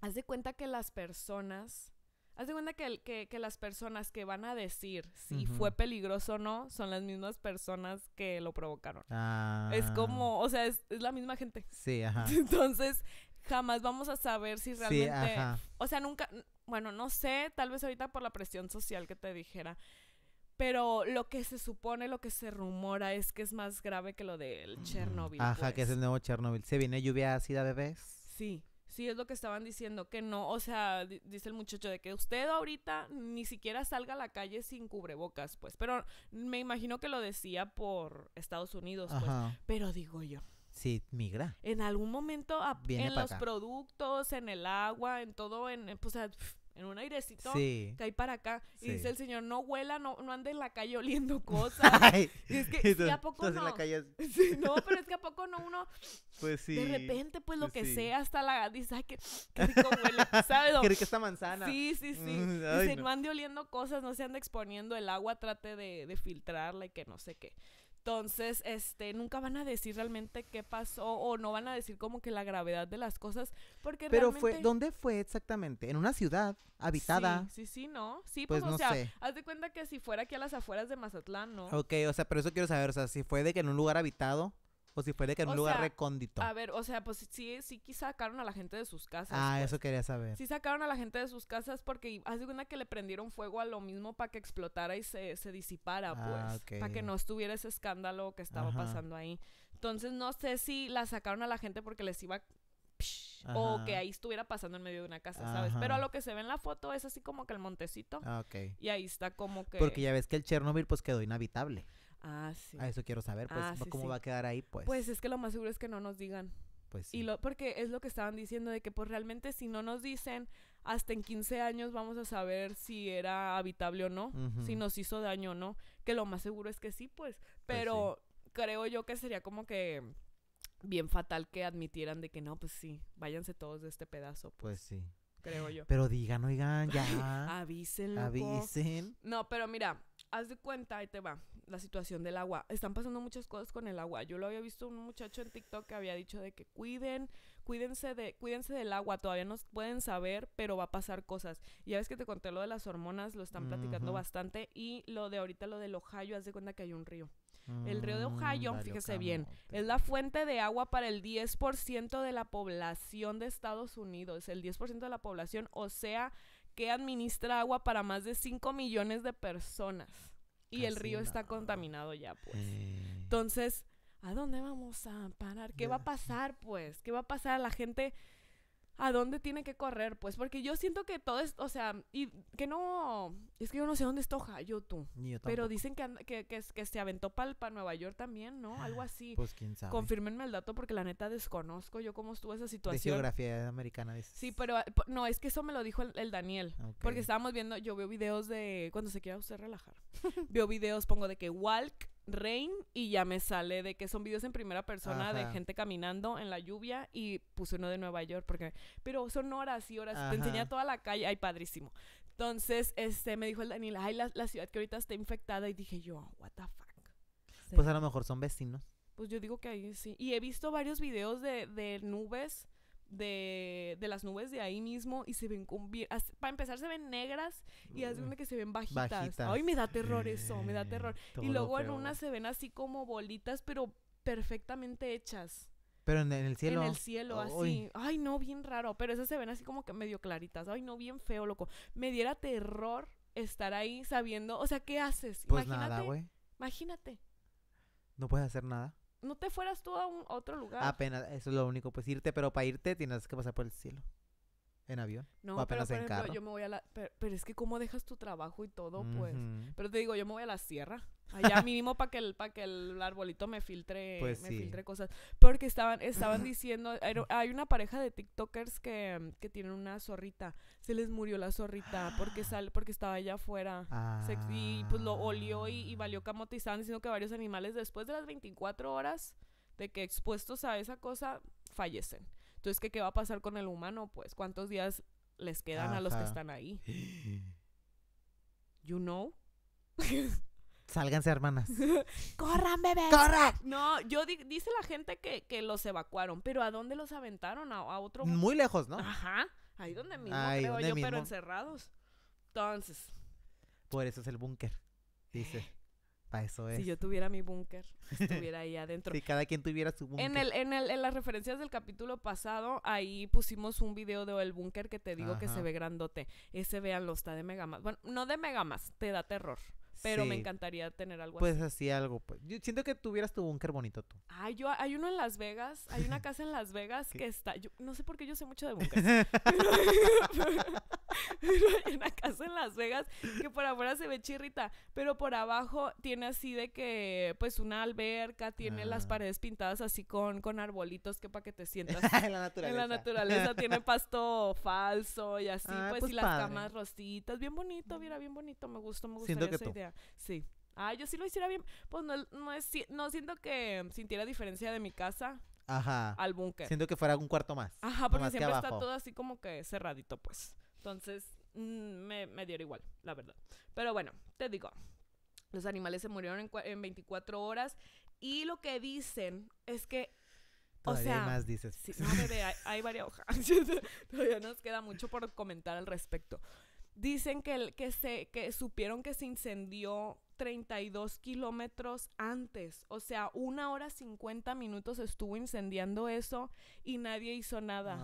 haz de cuenta que las personas Haz de cuenta que, las personas que van a decir si fue peligroso o no son las mismas personas que lo provocaron. Ah. Es como, o sea, es, la misma gente. Sí, ajá. Entonces, jamás vamos a saber si realmente. O sea, nunca. Bueno, no sé, tal vez ahorita por la presión social que te dijera. Pero lo que se supone, lo que se rumora es que es más grave que lo del Chernobyl. Ajá, que es el pues. nuevo Chernobyl. ¿Se viene lluvia ácida, bebés? Sí. Sí, es lo que estaban diciendo, que no, o sea, dice el muchacho de que usted ahorita ni siquiera salga a la calle sin cubrebocas, pues, pero me imagino que lo decía por Estados Unidos, pues, pero digo yo. Sí, migra. En algún momento, en los productos, en el agua, en todo, en, pues, en un airecito que hay para acá. Y dice el señor, no huela, no, no ande en la calle oliendo cosas. y es que, y ¿a poco no? En la calle... no, pero es que ¿a poco no uno? Pues sí. De repente, pues lo pues que sea, hasta la... Dice, ay, qué, qué rico huele, ¿sabes? qué que esta manzana. Sí, sí, sí. Mm, dice, no. no. ande oliendo cosas, no se ande exponiendo el agua, trate de, de filtrarla y que no sé qué. Entonces, este, nunca van a decir realmente qué pasó o no van a decir como que la gravedad de las cosas, porque Pero fue, ¿dónde fue exactamente? En una ciudad habitada. Sí, sí, sí ¿no? Sí, pues, pues no o sea, haz de cuenta que si fuera aquí a las afueras de Mazatlán, ¿no? Ok, o sea, pero eso quiero saber, o sea, si fue de que en un lugar habitado o si fue de que en un lugar recóndito. A ver, o sea, pues sí, sí sacaron a la gente de sus casas. Ah, eso pues. quería saber. Sí sacaron a la gente de sus casas porque hace una que le prendieron fuego a lo mismo para que explotara y se, se disipara, ah, pues. Para que no estuviera ese escándalo que estaba pasando ahí. Entonces no sé si la sacaron a la gente porque les iba o que ahí estuviera pasando en medio de una casa, ¿sabes? Pero a lo que se ve en la foto es así como que el montecito. Ah, ok. Y ahí está como que... Porque ya ves que el Chernobyl pues quedó inhabitable. Ah, sí. A eso quiero saber, pues, ah, ¿cómo va a quedar ahí? Pues. Pues es que lo más seguro es que no nos digan. Pues sí. Y lo, porque es lo que estaban diciendo de que pues realmente si no nos dicen, hasta en 15 años vamos a saber si era habitable o no, si nos hizo daño o no, que lo más seguro es que sí, pues. pues pero creo yo que sería como que bien fatal que admitieran de que no, pues sí, váyanse todos de este pedazo. Pues, pues sí. Creo yo. Pero digan, oigan, ya. avisen. Avisen. No, pero mira, haz de cuenta, ahí te va, la situación del agua. Están pasando muchas cosas con el agua. Yo lo había visto un muchacho en TikTok que había dicho de que cuiden, cuídense de, cuídense del agua, todavía no pueden saber, pero va a pasar cosas. ya ves que te conté lo de las hormonas, lo están platicando bastante, y lo de ahorita lo del Ohio, haz de cuenta que hay un río. Mm, el río de Ohio, fíjese bien, es la fuente de agua para el 10% de la población de Estados Unidos, el 10% de la población, o sea, que administra agua para más de 5 millones de personas. Y el río está contaminado ya, pues. Entonces, ¿a dónde vamos a parar? ¿Qué va a pasar, pues? ¿Qué va a pasar? a La gente a dónde tiene que correr, pues, porque yo siento que todo es, o sea, y que no, es que yo no sé dónde estoja, yo tú, pero dicen que, que, que, se aventó para Nueva York también, ¿no? Ah, Algo así. Pues quién sabe. Confírmenme el dato porque la neta desconozco yo cómo estuvo esa situación. De geografía americana. dice. Sí, pero no, es que eso me lo dijo el, Daniel, porque estábamos viendo, yo veo videos de, cuando se quiera usted relajar, veo videos, pongo de que walk rain y ya me sale de que son videos en primera persona de gente caminando en la lluvia y puse uno de Nueva York porque pero son horas y horas te enseña toda la calle ay padrísimo entonces este me dijo el Daniel ay la, la ciudad que ahorita está infectada y dije yo what the fuck pues a lo mejor son vecinos pues yo digo que ahí sí y he visto varios videos de, de nubes de, las nubes de ahí mismo y se ven para empezar se ven negras y hace que se ven bajitas. Ay, me da terror eso, me da terror. y luego en una se ven así como bolitas, pero perfectamente hechas. Pero en, el cielo. En el cielo, así. Ay, no, bien raro. Pero esas se ven así como que medio claritas. Ay, no, bien feo, loco. Me diera terror estar ahí sabiendo, o sea, ¿qué haces? Pues imagínate, Imagínate. No puedes hacer nada no te fueras tú a un otro lugar. Apenas, eso es lo único, pues irte, pero para irte tienes que pasar por el cielo en avión. No, pero, ejemplo, yo me voy a Pero, es que cómo dejas tu trabajo y todo, pues. Pero te digo, yo me voy a la sierra. Allá mínimo para que el que el arbolito me filtre pues me filtre cosas, porque estaban estaban diciendo hay una pareja de TikTokers que, que tienen una zorrita. Se les murió la zorrita porque sal porque estaba allá afuera. y pues lo ah. olió y, valió camote y estaban diciendo que varios animales después de las 24 horas de que expuestos a esa cosa fallecen. Entonces, ¿qué, ¿qué va a pasar con el humano? Pues, ¿cuántos días les quedan a los que están ahí? You know? Sálganse, hermanas. ¡Corran, bebés! ¡Corran! No, yo dice la gente que, los evacuaron, pero ¿a dónde los aventaron? ¿A, a otro? Muy lejos, ¿no? Ajá. Ahí donde mismo, Ahí creo yo, pero encerrados. Entonces. Por eso es el búnker, dice. eso es. Si yo tuviera mi búnker, estuviera ahí adentro. si cada quien tuviera su búnker. En, el, en, el, en las referencias del capítulo pasado, ahí pusimos un video de El búnker que te digo que se ve grandote. Ese, véanlo, está de mega más Bueno, no de mega más, te da terror. Pero me encantaría tener algo pues así. Pues así algo. Pues. Yo siento que tuvieras tu búnker bonito tú. yo, hay uno en Las Vegas. Hay una casa en Las Vegas que está. Yo, no sé por qué yo sé mucho de búnker. En la casa en Las Vegas que por afuera se ve chirrita, pero por abajo tiene así de que, pues, una alberca, tiene las ah. paredes pintadas así con, con arbolitos que para que te sientas. en la naturaleza. tiene pasto falso y así, ah, pues, pues, y las camas rositas. Bien bonito, mm. mira, bien bonito. Me gustó, me gustó esa idea. Sí. Ah, yo sí lo hiciera bien. Pues no, no, es, no siento que sintiera diferencia de mi casa. Ajá. Al búnker. Siento que fuera algún cuarto más. Ajá, porque siempre está todo así como que cerradito, pues. Entonces, mm, me, me dieron igual, la verdad. Pero bueno, te digo, los animales se murieron en, 24 horas y lo que dicen es que o sea, hay más dices. hay, varias hojas. Todavía nos queda mucho por comentar al respecto. Dicen que, que, se, que supieron que se incendió 32 kilómetros antes. O sea, una hora 50 minutos estuvo incendiando eso y nadie hizo nada.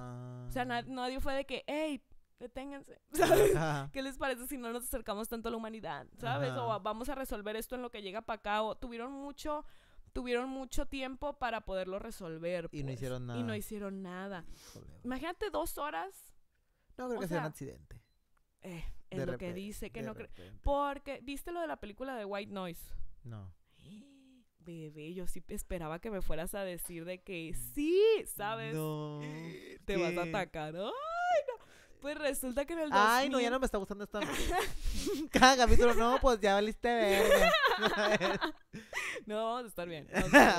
O sea, ah. nadie fue de que, hey, deténganse, ¿Qué les parece si no nos acercamos tanto a la humanidad, ¿sabes? O vamos a resolver esto en lo que llega para acá, o tuvieron mucho tuvieron mucho tiempo para poderlo resolver. Y no pues, hicieron nada. Y no hicieron nada. Imagínate dos horas. No creo que sea, un accidente. Eh, es lo que dice, que no Porque, ¿viste lo de la película de White Noise? No. bebé, yo sí esperaba que me fueras a decir de que mm. sí, ¿sabes? No. te vas a atacar. ¡Ay, no! Pues resulta que en el Ay, no, ya no me está gustando esta. Cada capítulo, no, pues ya valiste bien. no, vamos a estar bien.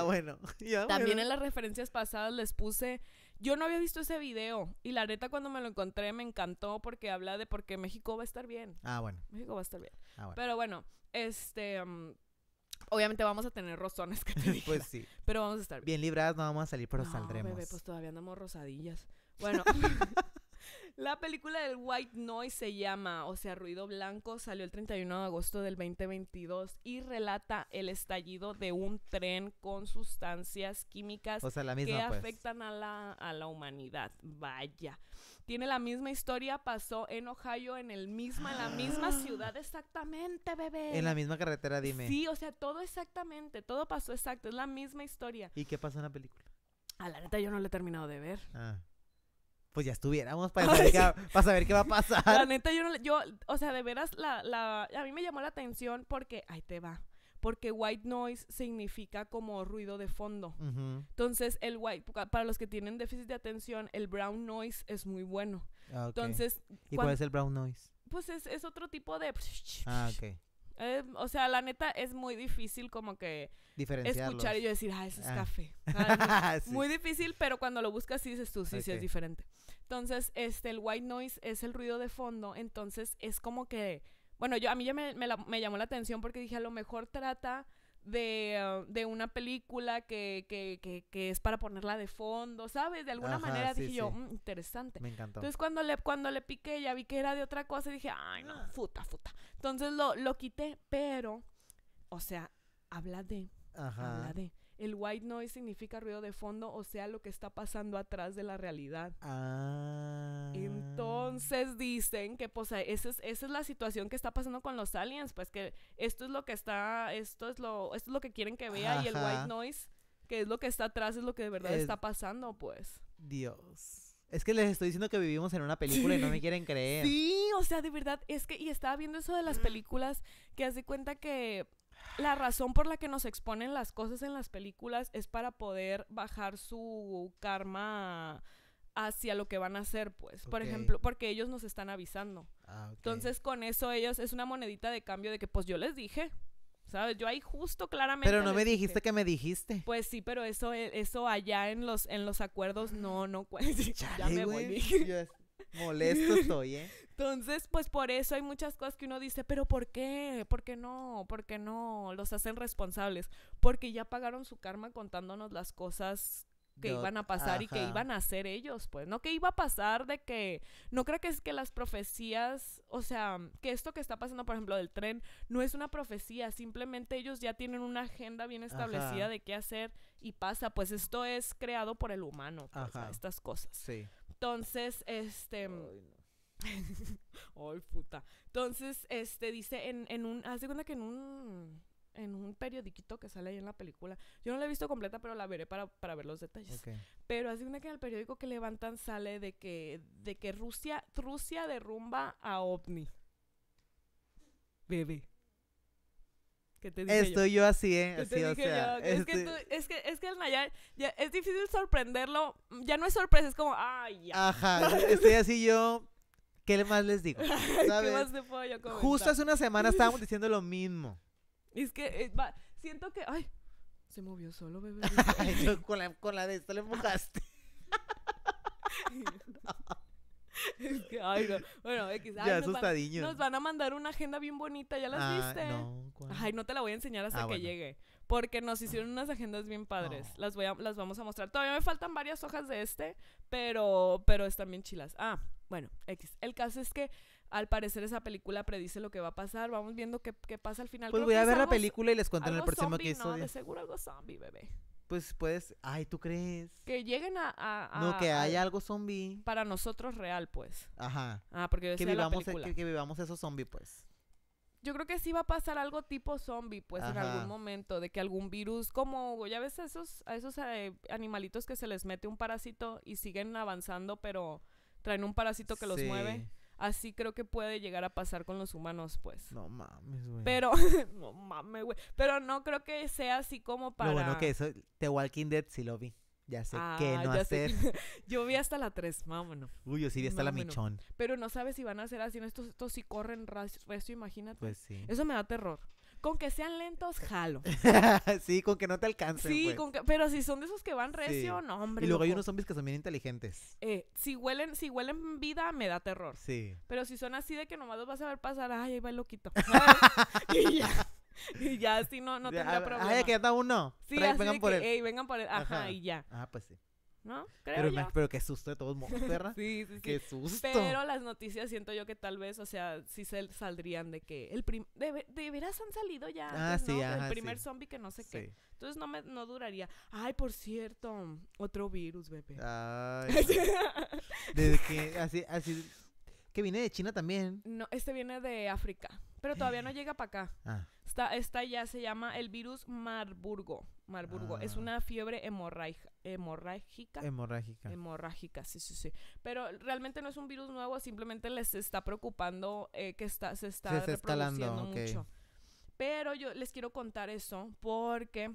bueno, También en las referencias pasadas les puse. Yo no había visto ese video y la neta cuando me lo encontré me encantó porque habla de por qué México va a estar bien. Ah, bueno. México va a estar bien. Ah, bueno. Pero bueno, este. Mm, obviamente vamos a tener rozones que te Pues sí. Pero vamos a estar bien. Bien libradas, no vamos a salir, pero no, saldremos. pues todavía andamos rosadillas. Bueno, la película del White Noise se llama, o sea, Ruido Blanco, salió el 31 de agosto del 2022 y relata el estallido de un tren con sustancias químicas que pues. afectan a la, humanidad. Vaya. Tiene la misma historia, pasó en Ohio, en el la misma ciudad exactamente, bebé. En la misma carretera, dime. Sí, o sea, todo exactamente, todo pasó exacto, es la misma historia. ¿Y qué pasa en la película? A la neta yo no la he terminado de ver. Ah pues ya estuviéramos para saber, qué, va, a pasar. La neta, yo, no, yo o sea, de veras, la, la, a mí me llamó la atención porque, ahí te va, porque white noise significa como ruido de fondo. Entonces, el white, para los que tienen déficit de atención, el brown noise es muy bueno. Ah, Entonces, ¿y cuál es el brown noise? Pues es, es otro tipo de... Ah, ok. Eh, o sea, la neta es muy difícil como que escuchar y yo decir, ah, eso es ah. café. Ah, muy difícil, pero cuando lo buscas sí dices tú, sí, sí es diferente. Entonces, este, el white noise es el ruido de fondo, entonces es como que, bueno, yo, a mí ya me, llamó la atención porque dije, a lo mejor trata de, ah, una película que, que, que, es para ponerla de fondo, ¿sabes? De alguna manera dije yo, mm, interesante. Me encantó. Entonces cuando le, cuando le piqué ya vi que era de otra cosa y dije, ay, no, ah. futa, futa. Entonces lo, lo quité, pero, o sea, habla de... Habla de... El white noise significa ruido de fondo, o sea, lo que está pasando atrás de la realidad. Ah. Entonces dicen que, pues, esa es, esa es la situación que está pasando con los aliens, pues que esto es lo que está, esto es lo, esto es lo que quieren que vea y el white noise, que es lo que está atrás, es lo que de verdad está pasando, pues. Dios. Es que les estoy diciendo que vivimos en una película y no me quieren creer. Sí, o sea, de verdad, es que, y estaba viendo eso de las películas, que hace cuenta que la razón por la que nos exponen las cosas en las películas es para poder bajar su karma hacia lo que van a hacer, pues. Por ejemplo, porque ellos nos están avisando. Ah, Entonces, con eso ellos es una monedita de cambio de que pues yo les dije. ¿Sabes? Yo ahí justo claramente. Pero no me dijiste que me dijiste. Pues sí, pero eso, eh, eso allá en los, en los acuerdos no, no. Pues, ya me volví. molesto estoy, ¿eh? Entonces, pues por eso hay muchas cosas que uno dice, pero ¿por qué? ¿Por qué no? ¿Por qué no? Los hacen responsables. Porque ya pagaron su karma contándonos las cosas que iban a pasar y que iban a hacer ellos, pues, no que iba a pasar de que, no creo que es que las profecías, o sea, que esto que está pasando, por ejemplo, del tren, no es una profecía, simplemente ellos ya tienen una agenda bien establecida de qué hacer y pasa, pues esto es creado por el humano, pues, estas cosas. Sí. Entonces, este... Ay, puta. Entonces, este, dice en, en un, haz que en un, en un periodiquito que sale ahí en la película. Yo no la he visto completa, pero la veré para, ver los detalles. Pero hace una que en el periódico que levantan sale de que, de que Rusia, Rusia derrumba a OVNI. Bebé. Estoy yo? así, ¿eh? Así, o sea. Es, que este es, que es que el Nayar, es difícil sorprenderlo. Ya no es sorpresa, es como, Ajá, estoy así yo ¿Qué más les digo? ¿Qué más te puedo yo comentar? Justo hace una semana estábamos diciendo lo mismo. Es que eh, siento que. Ay, se movió solo, bebé. con, la, de esto le empujaste. Es que, ay, no. Bueno, X. nos Van, a mandar una agenda bien bonita, ¿ya las ah, viste? No, Ay, no te la voy a enseñar hasta ah, que llegue. Porque nos hicieron unas agendas bien padres. Las, voy a, las vamos a mostrar. Todavía me faltan varias hojas de este, pero, pero están bien chilas. Ah, bueno, X. El caso es que al parecer esa película predice lo que va a pasar. Vamos viendo qué, pasa al final. Pues voy a ver la película y les cuento en el próximo zombie, episodio. No, de seguro algo zombie, bebé. Pues puedes. Ay, ¿tú crees? Que lleguen a. a, no, que haya algo zombie. Para nosotros real, pues. Ajá. Ah, porque que la e, película. Que, vivamos esos zombies, pues yo creo que sí va a pasar algo tipo zombie, pues en algún momento, de que algún virus, como ya ves a esos, a esos eh, animalitos que se les mete un parásito y siguen avanzando, pero traen un parásito que los mueve. Así creo que puede llegar a pasar con los humanos, pues. No mames, güey. Pero, no mames, güey. Pero no creo que sea así como para. Lo bueno que eso, The Walking Dead sí lo vi. Ya sé ah, qué no hacer. yo vi hasta la 3, vámonos. Uy, yo sí vi hasta la michón. Pero no sabes si van a ser así. Estos, estos sí corren resto, imagínate. Pues sí. Eso me da terror con que sean lentos, jalo. sí, con que no te alcancen. Sí, pues. con que, pero si son de esos que van recio, no, hombre. Y luego hay unos zombies que son bien inteligentes. Eh, si huelen, si huelen vida, me da terror. Sí. Pero si son así de que nomás los vas a ver pasar, ay, ahí va el loquito. y ya. Y ya, así no, no ya, problema. Ay, que anda uno. Sí, así vengan por que, él. vengan por él. Ajá, y ya. Ah, pues sí. ¿no? Creo pero, yo. qué susto de todos modos, perra. sí, sí, susto. Pero las noticias siento yo que tal vez, o sea, sí se saldrían de que el de, veras han salido ya ah, el primer zombie que no sé qué. Entonces no me no duraría. Ay, por cierto, otro virus, bebé. Ay. desde que así así que viene de China también. No, este viene de África, pero todavía no llega para acá. Ah. Esta, ya se llama el virus Marburgo. Marburgo. Es ah. una fiebre hemorraica, hemorrágica. Hemorrágica. Hemorrágica, sí, sí, sí. Pero realmente no es un virus nuevo, simplemente les está preocupando eh, que está, se está, reproduciendo mucho. Pero yo les quiero contar eso porque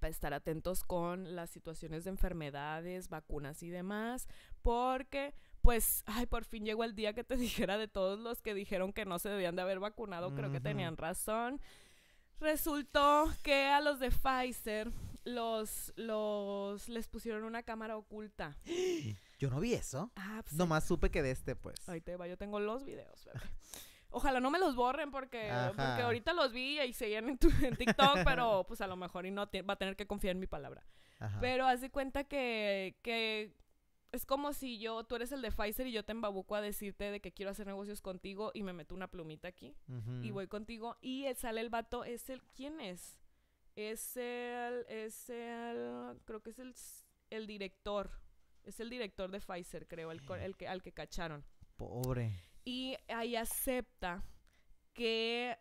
para estar atentos con las situaciones de enfermedades, vacunas y demás, porque pues, ay, por fin llegó el día que te dijera de todos los que dijeron que no se debían de haber vacunado, creo que tenían razón. Resultó que a los de Pfizer los, los, les pusieron una cámara oculta. Yo no vi eso. Ah, pues Nomás supe que de este, pues. Ahí te va, yo tengo los videos, Ojalá no me los borren porque, porque ahorita los vi y seguían en, tu, TikTok, pero pues a lo mejor y no va a tener que confiar en mi palabra. Pero haz de cuenta que, que es como si yo, tú eres el de Pfizer y yo te embabuco a decirte de que quiero hacer negocios contigo y me meto una plumita aquí y voy contigo y sale el vato, es el, ¿quién es? Es el, es el, creo que es el, director, es el director de Pfizer, creo, el, eh. el que, al que cacharon. Pobre. Y ahí acepta que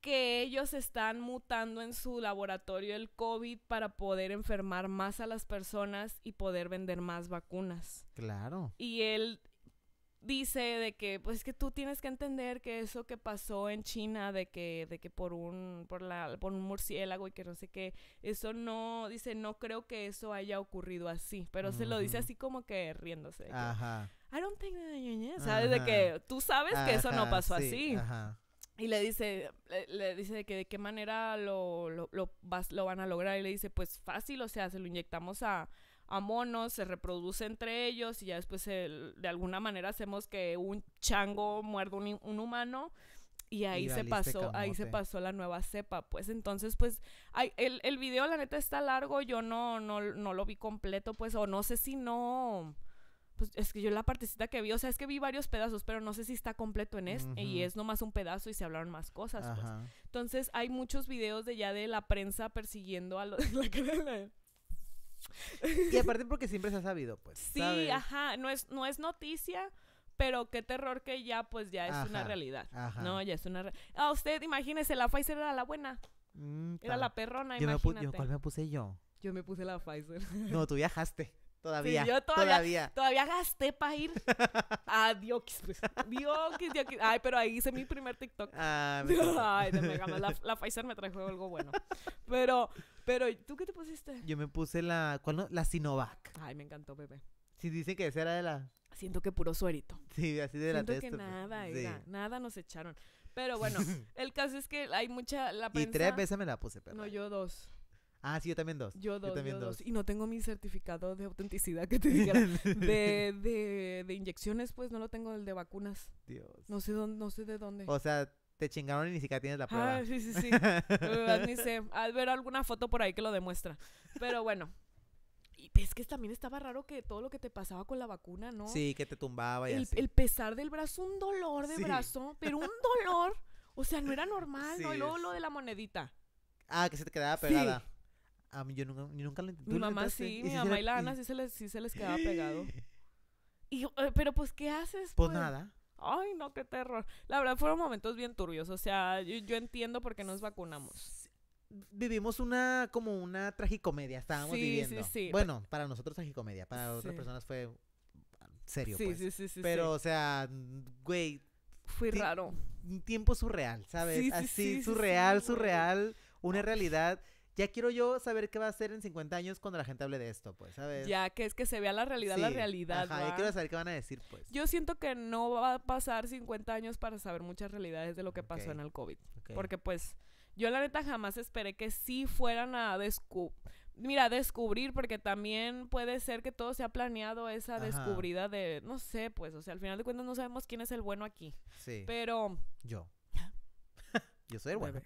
que ellos están mutando en su laboratorio el COVID para poder enfermar más a las personas y poder vender más vacunas. Claro. Y él dice de que pues que tú tienes que entender que eso que pasó en China de que de que por un por la por un murciélago y que no sé qué eso no dice no creo que eso haya ocurrido así pero se lo dice así como que riéndose ajá I don't think that sabes de que tú sabes que eso no pasó así ajá. y le dice le, dice de que de qué manera lo lo, lo, vas, lo van a lograr y le dice pues fácil o sea se lo inyectamos a a monos, se reproduce entre ellos y ya después de alguna manera hacemos que un chango muerda un, un humano y ahí se pasó este ahí se pasó la nueva cepa pues entonces pues el, el, video la neta está largo yo no, no no lo vi completo pues o no sé si no pues es que yo la partecita que vi o sea es que vi varios pedazos pero no sé si está completo en este y es nomás un pedazo y se hablaron más cosas pues entonces hay muchos videos de ya de la prensa persiguiendo a los Y aparte porque siempre se ha sabido, pues. Sí, ajá, no es, no es noticia, pero qué terror que ya, pues ya es una realidad. Ajá. No, ya es una realidad. Ah, usted imagínese, la Pfizer era la buena. Mm, era la perrona, yo, ¿Cuál me puse yo? Yo me puse la Pfizer. No, tú viajaste. Todavía, yo todavía, todavía, gasté para ir a Dios pues. Dios Ay, pero ahí hice mi primer TikTok. Ah, Ay, de mega la, Pfizer me trajo algo bueno. Pero, pero, ¿tú qué te pusiste? Yo me puse la, ¿cuál La Sinovac. Ay, me encantó, bebé. Sí, dicen que esa era de la... Siento que puro suerito. Sí, así de Siento la Siento que pues. nada, nada nos echaron. Pero bueno, el caso es que hay mucha, la Y tres veces me la puse, pero... No, yo dos. Ah, sí, yo también dos. Yo dos. dos. Y no tengo mi certificado de autenticidad que te dijera. de, de, inyecciones, pues no lo tengo, el de vacunas. Dios. No sé, dónde, no sé de dónde. O sea, te chingaron y ni siquiera tienes la prueba. Ah, sí, sí, sí. ni sé. Al ver alguna foto por ahí que lo demuestra. Pero bueno. Y pues, es que también estaba raro que todo lo que te pasaba con la vacuna, ¿no? Sí, que te tumbaba y el, así. El pesar del brazo, un dolor de brazo, pero un dolor. O sea, no era normal, ¿no? Y luego lo de la monedita. Ah, que se te quedaba pegada. Sí a mí yo nunca, nunca Mi mamá sí, mi mamá y la Ana sí se les, sí quedaba pegado. Eh, pero pues, ¿qué haces? Pues, pues, nada. Ay, no, qué terror. La verdad, fueron momentos bien turbios. O sea, yo, entiendo por qué nos vacunamos. Vivimos una, como una tragicomedia, estábamos viviendo. Bueno, para nosotros tragicomedia, para otras personas fue serio, pues. Sí, sí, Pero, o sea, güey. Fui raro. Un tiempo surreal, ¿sabes? Así, surreal, surreal. Una realidad ya quiero yo saber qué va a ser en 50 años cuando la gente hable de esto, pues, ¿sabes? Ya, que es que se vea la realidad, la realidad. quiero saber qué van a decir, pues. Yo siento que no va a pasar 50 años para saber muchas realidades de lo que pasó en el COVID. Porque, pues, yo la neta jamás esperé que sí fueran a descubrir. Mira, descubrir, porque también puede ser que todo se ha planeado, esa descubrida de, no sé, pues, o sea, al final de cuentas no sabemos quién es el bueno aquí. Sí. Pero. Yo. yo soy el bueno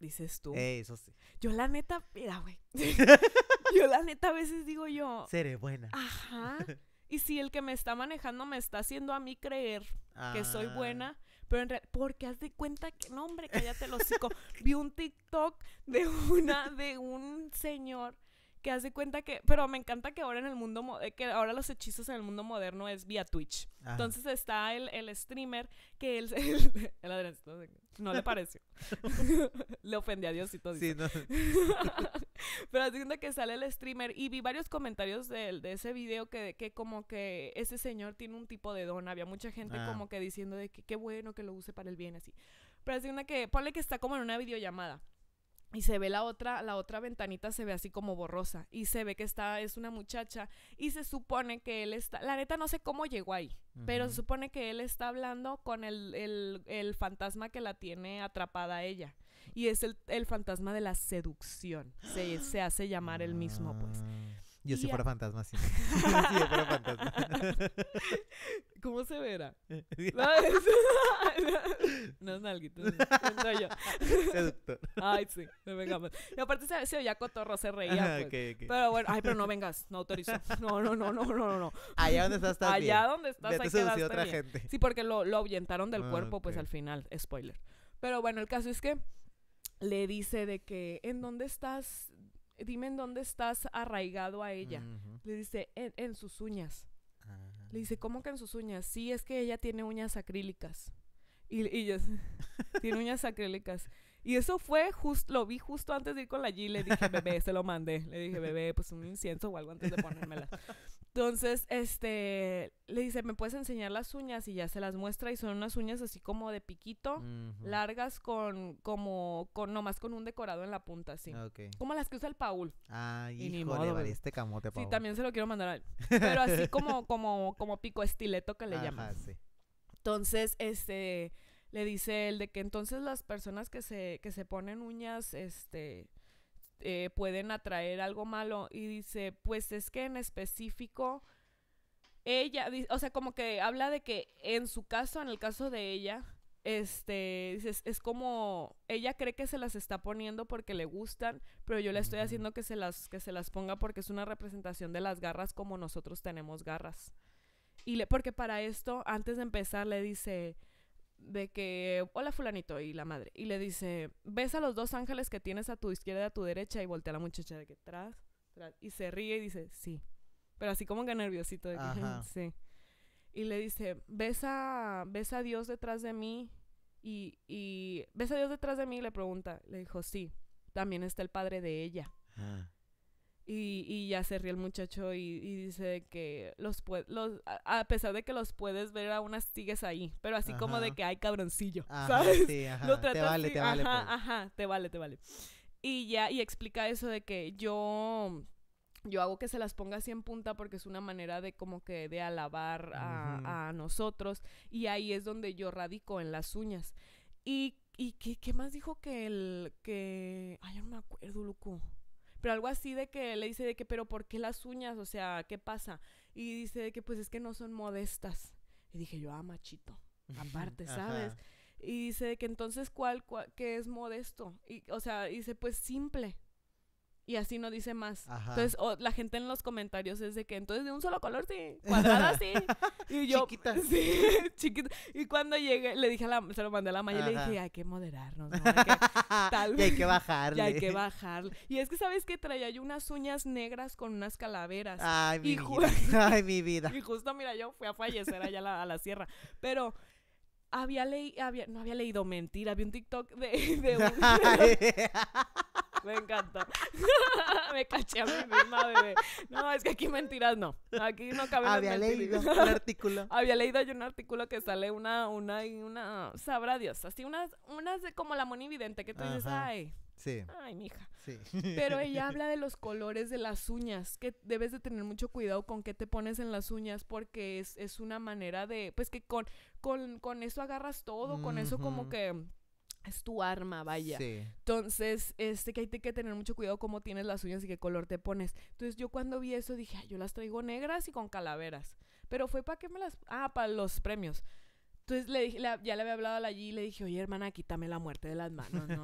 dices tú. Eh, eso sí. Yo la neta, mira, güey. yo la neta a veces digo yo. Seré buena. Ajá. Y si el que me está manejando me está haciendo a mí creer que soy ah. buena, pero en realidad, porque haz de cuenta que, no hombre, cállate lo Vi un TikTok de una, de un señor que hace cuenta que, pero me encanta que ahora en el mundo, eh, que ahora los hechizos en el mundo moderno es vía Twitch. Entonces está el, el, streamer que él, el, no, le pareció. le ofendí a Diosito. Sí, no. pero es que sale el streamer y vi varios comentarios de, ese video que, que como que ese señor tiene un tipo de don. Había mucha gente ah. como que diciendo de que qué bueno que lo use para el bien así. Pero de que, ponle que está como en una videollamada y se ve la otra, la otra ventanita se ve así como borrosa y se ve que está es una muchacha y se supone que él está, la neta no sé cómo llegó ahí, pero se supone que él está hablando con el, el, el fantasma que la tiene atrapada a ella y es el, el, fantasma de la seducción, se, se hace llamar el mismo pues. Ah. Yo si fuera fantasma, sí. Yo sí fuera fantasma. ¿Cómo se verá? no, ah, es Soy yo. Ay, sí, no vengamos. Y aparte se, se ya cotorro, se reía. Pues. Pero bueno, ay, pero no vengas, no autorizo. No, no, no, no, no, no. Allá donde estás, Allá donde estás, gente. Sí, porque lo, lo ahuyentaron del ah, cuerpo, pues al final, spoiler. Pero bueno, el caso es que le dice de que, ¿en dónde estás? dime en dónde estás arraigado a ella. Le dice, en, sus uñas. Ah. Le dice, ¿cómo que en sus uñas? Sí, es que ella tiene uñas acrílicas. Y, y yo, tiene uñas acrílicas. Y eso fue justo, lo vi justo antes de ir con la G. Le dije, bebé, se lo mandé. Le dije, bebé, pues un incienso o algo antes de ponérmela. Entonces, este, le dice, ¿me puedes enseñar las uñas? Y ya se las muestra y son unas uñas así como de piquito, largas con, como, con, nomás con un decorado en la punta, así. Ah, como las que usa el Paul. Ah, y ni este camote, Paul. Sí, también se lo quiero mandar a él. Pero así como, como, como pico estileto que le Ajá, Entonces, este, le dice el de que entonces las personas que se, que se ponen uñas, este eh, pueden atraer algo malo. Y dice, pues es que en específico, ella, o sea, como que habla de que en su caso, en el caso de ella, este, es, es, como, ella cree que se las está poniendo porque le gustan, pero yo le estoy haciendo que se las, que se las ponga porque es una representación de las garras como nosotros tenemos garras. Y le, porque para esto, antes de empezar, le dice, de que, hola fulanito y la madre. Y le dice, ves a los dos ángeles que tienes a tu izquierda y a tu derecha y voltea la muchacha de que tras, tras. Y se ríe y dice, sí. Pero así como que nerviosito de sí. Y le dice, ves a, ves a Dios detrás de mí y, y ves a Dios detrás de mí y le pregunta. Le dijo, sí, también está el padre de ella. Ajá. Ah. Y, y, ya se ríe el muchacho y, dice que los, los a, pesar de que los puedes ver a unas sigues ahí, pero así como de que hay cabroncillo, ¿sabes? te vale, te vale. Ajá, pues. ajá, te vale, te vale. Y ya, y explica eso de que yo yo hago que se las ponga así en punta porque es una manera de como que de alabar a, nosotros y ahí es donde yo radico en las uñas. Y, y ¿qué, qué más dijo que el que ay, no me acuerdo, loco pero algo así de que le dice de que, pero ¿por qué las uñas? O sea, ¿qué pasa? Y dice de que pues es que no son modestas. Y dije yo, a ah, machito, aparte, ¿sabes? Y dice de que entonces, ¿cuál, cuál qué es modesto? Y, o sea, dice, pues simple y así no dice más. Entonces, la gente en los comentarios es de que entonces de un solo color sí, cuadrada sí. Y yo chiquita. Sí, chiquita. Y cuando llegué le dije a la, se lo mandé a la Maya y le dije, "Hay que moderarnos, ¿no? hay que, tal y hay que bajarle." Y hay que bajarle. Y es que sabes que traía yo unas uñas negras con unas calaveras. Ay, mi vida. Ay, mi vida. Y justo mira, yo fui a fallecer allá a la sierra, pero había leído, había, no había leído mentira, había un TikTok de, de un... me encanta. me caché a mí misma, bebé. No, es que aquí mentiras no. Aquí no cabe Había leído un artículo. había leído yo un artículo que sale una, una, y una, sabrá Dios, así unas, unas de como la monividente que tú dices, ay Sí. Ay, mija. Sí. Pero ella habla de los colores de las uñas, que debes de tener mucho cuidado con qué te pones en las uñas porque es, es una manera de, pues que con, con, con eso agarras todo, con eso como que es tu arma, vaya. Entonces, este que hay que tener mucho cuidado cómo tienes las uñas y qué color te pones. Entonces, yo cuando vi eso dije, yo las traigo negras y con calaveras. Pero fue para que me las ah, para los premios. Entonces le dije, ya le había hablado a la G y le dije, oye, hermana, quítame la muerte de las manos, ¿no?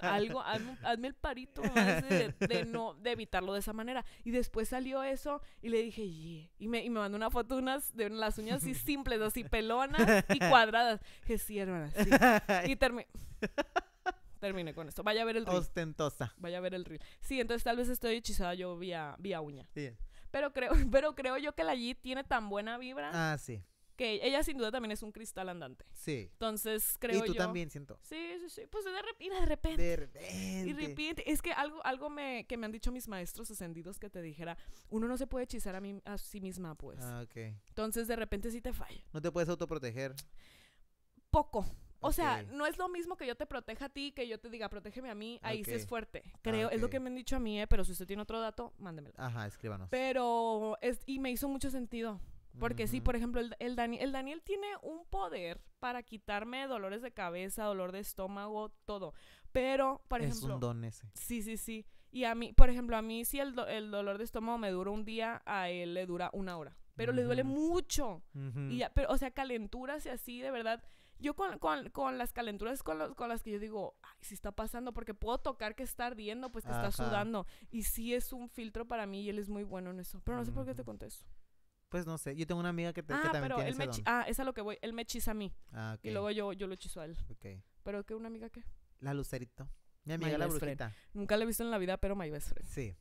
algo, hazme, el parito de, no, de evitarlo de esa manera. Y después salió eso y le dije, Y me, y me mandó una foto de las uñas así simples, así pelonas y cuadradas. Que sí, hermana, sí. Y terminé. con esto. Vaya a ver el reel. Ostentosa. Vaya a ver el reel. Sí, entonces tal vez estoy hechizada yo vía, vía uña. Sí. Pero creo, pero creo yo que la G tiene tan buena vibra. Ah, sí que ella sin duda también es un cristal andante. Sí. Entonces creo yo. Y tú también siento. Sí, sí, sí. Pues de, repente. De repente. Y repente. Es que algo, algo me, que me han dicho mis maestros ascendidos que te dijera, uno no se puede hechizar a, mí, a sí misma, pues. Ah, ok. Entonces de repente sí te falla. No te puedes autoproteger. Poco. O sea, no es lo mismo que yo te proteja a ti, que yo te diga, protégeme a mí, ahí sí es fuerte. Creo, ah, es lo que me han dicho a mí, eh, pero si usted tiene otro dato, mándemelo. Ajá, escríbanos. Pero, es, y me hizo mucho sentido. Porque sí, por ejemplo, el, el, el, Daniel tiene un poder para quitarme dolores de cabeza, dolor de estómago, todo. Pero, por ejemplo... Es un don ese. Sí, sí, sí. Y a mí, por ejemplo, a mí si el, el dolor de estómago me dura un día, a él le dura una hora. Pero le duele mucho. y pero, o sea, calenturas y así, de verdad. Yo con, las calenturas con, las que yo digo, si está pasando, porque puedo tocar que está ardiendo, pues que está sudando. Y sí es un filtro para mí y él es muy bueno en eso. Pero no sé por qué te conté eso. Pues no sé, yo tengo una amiga que, te, ah, pero él me Ah, es a lo que voy, él me hechiza a mí. Ah, ok. Y luego yo, yo lo hechizo a él. Ok. ¿Pero qué una amiga qué? La Lucerito. Mi amiga la brujita. Nunca la he visto en la vida, pero my best friend. Sí.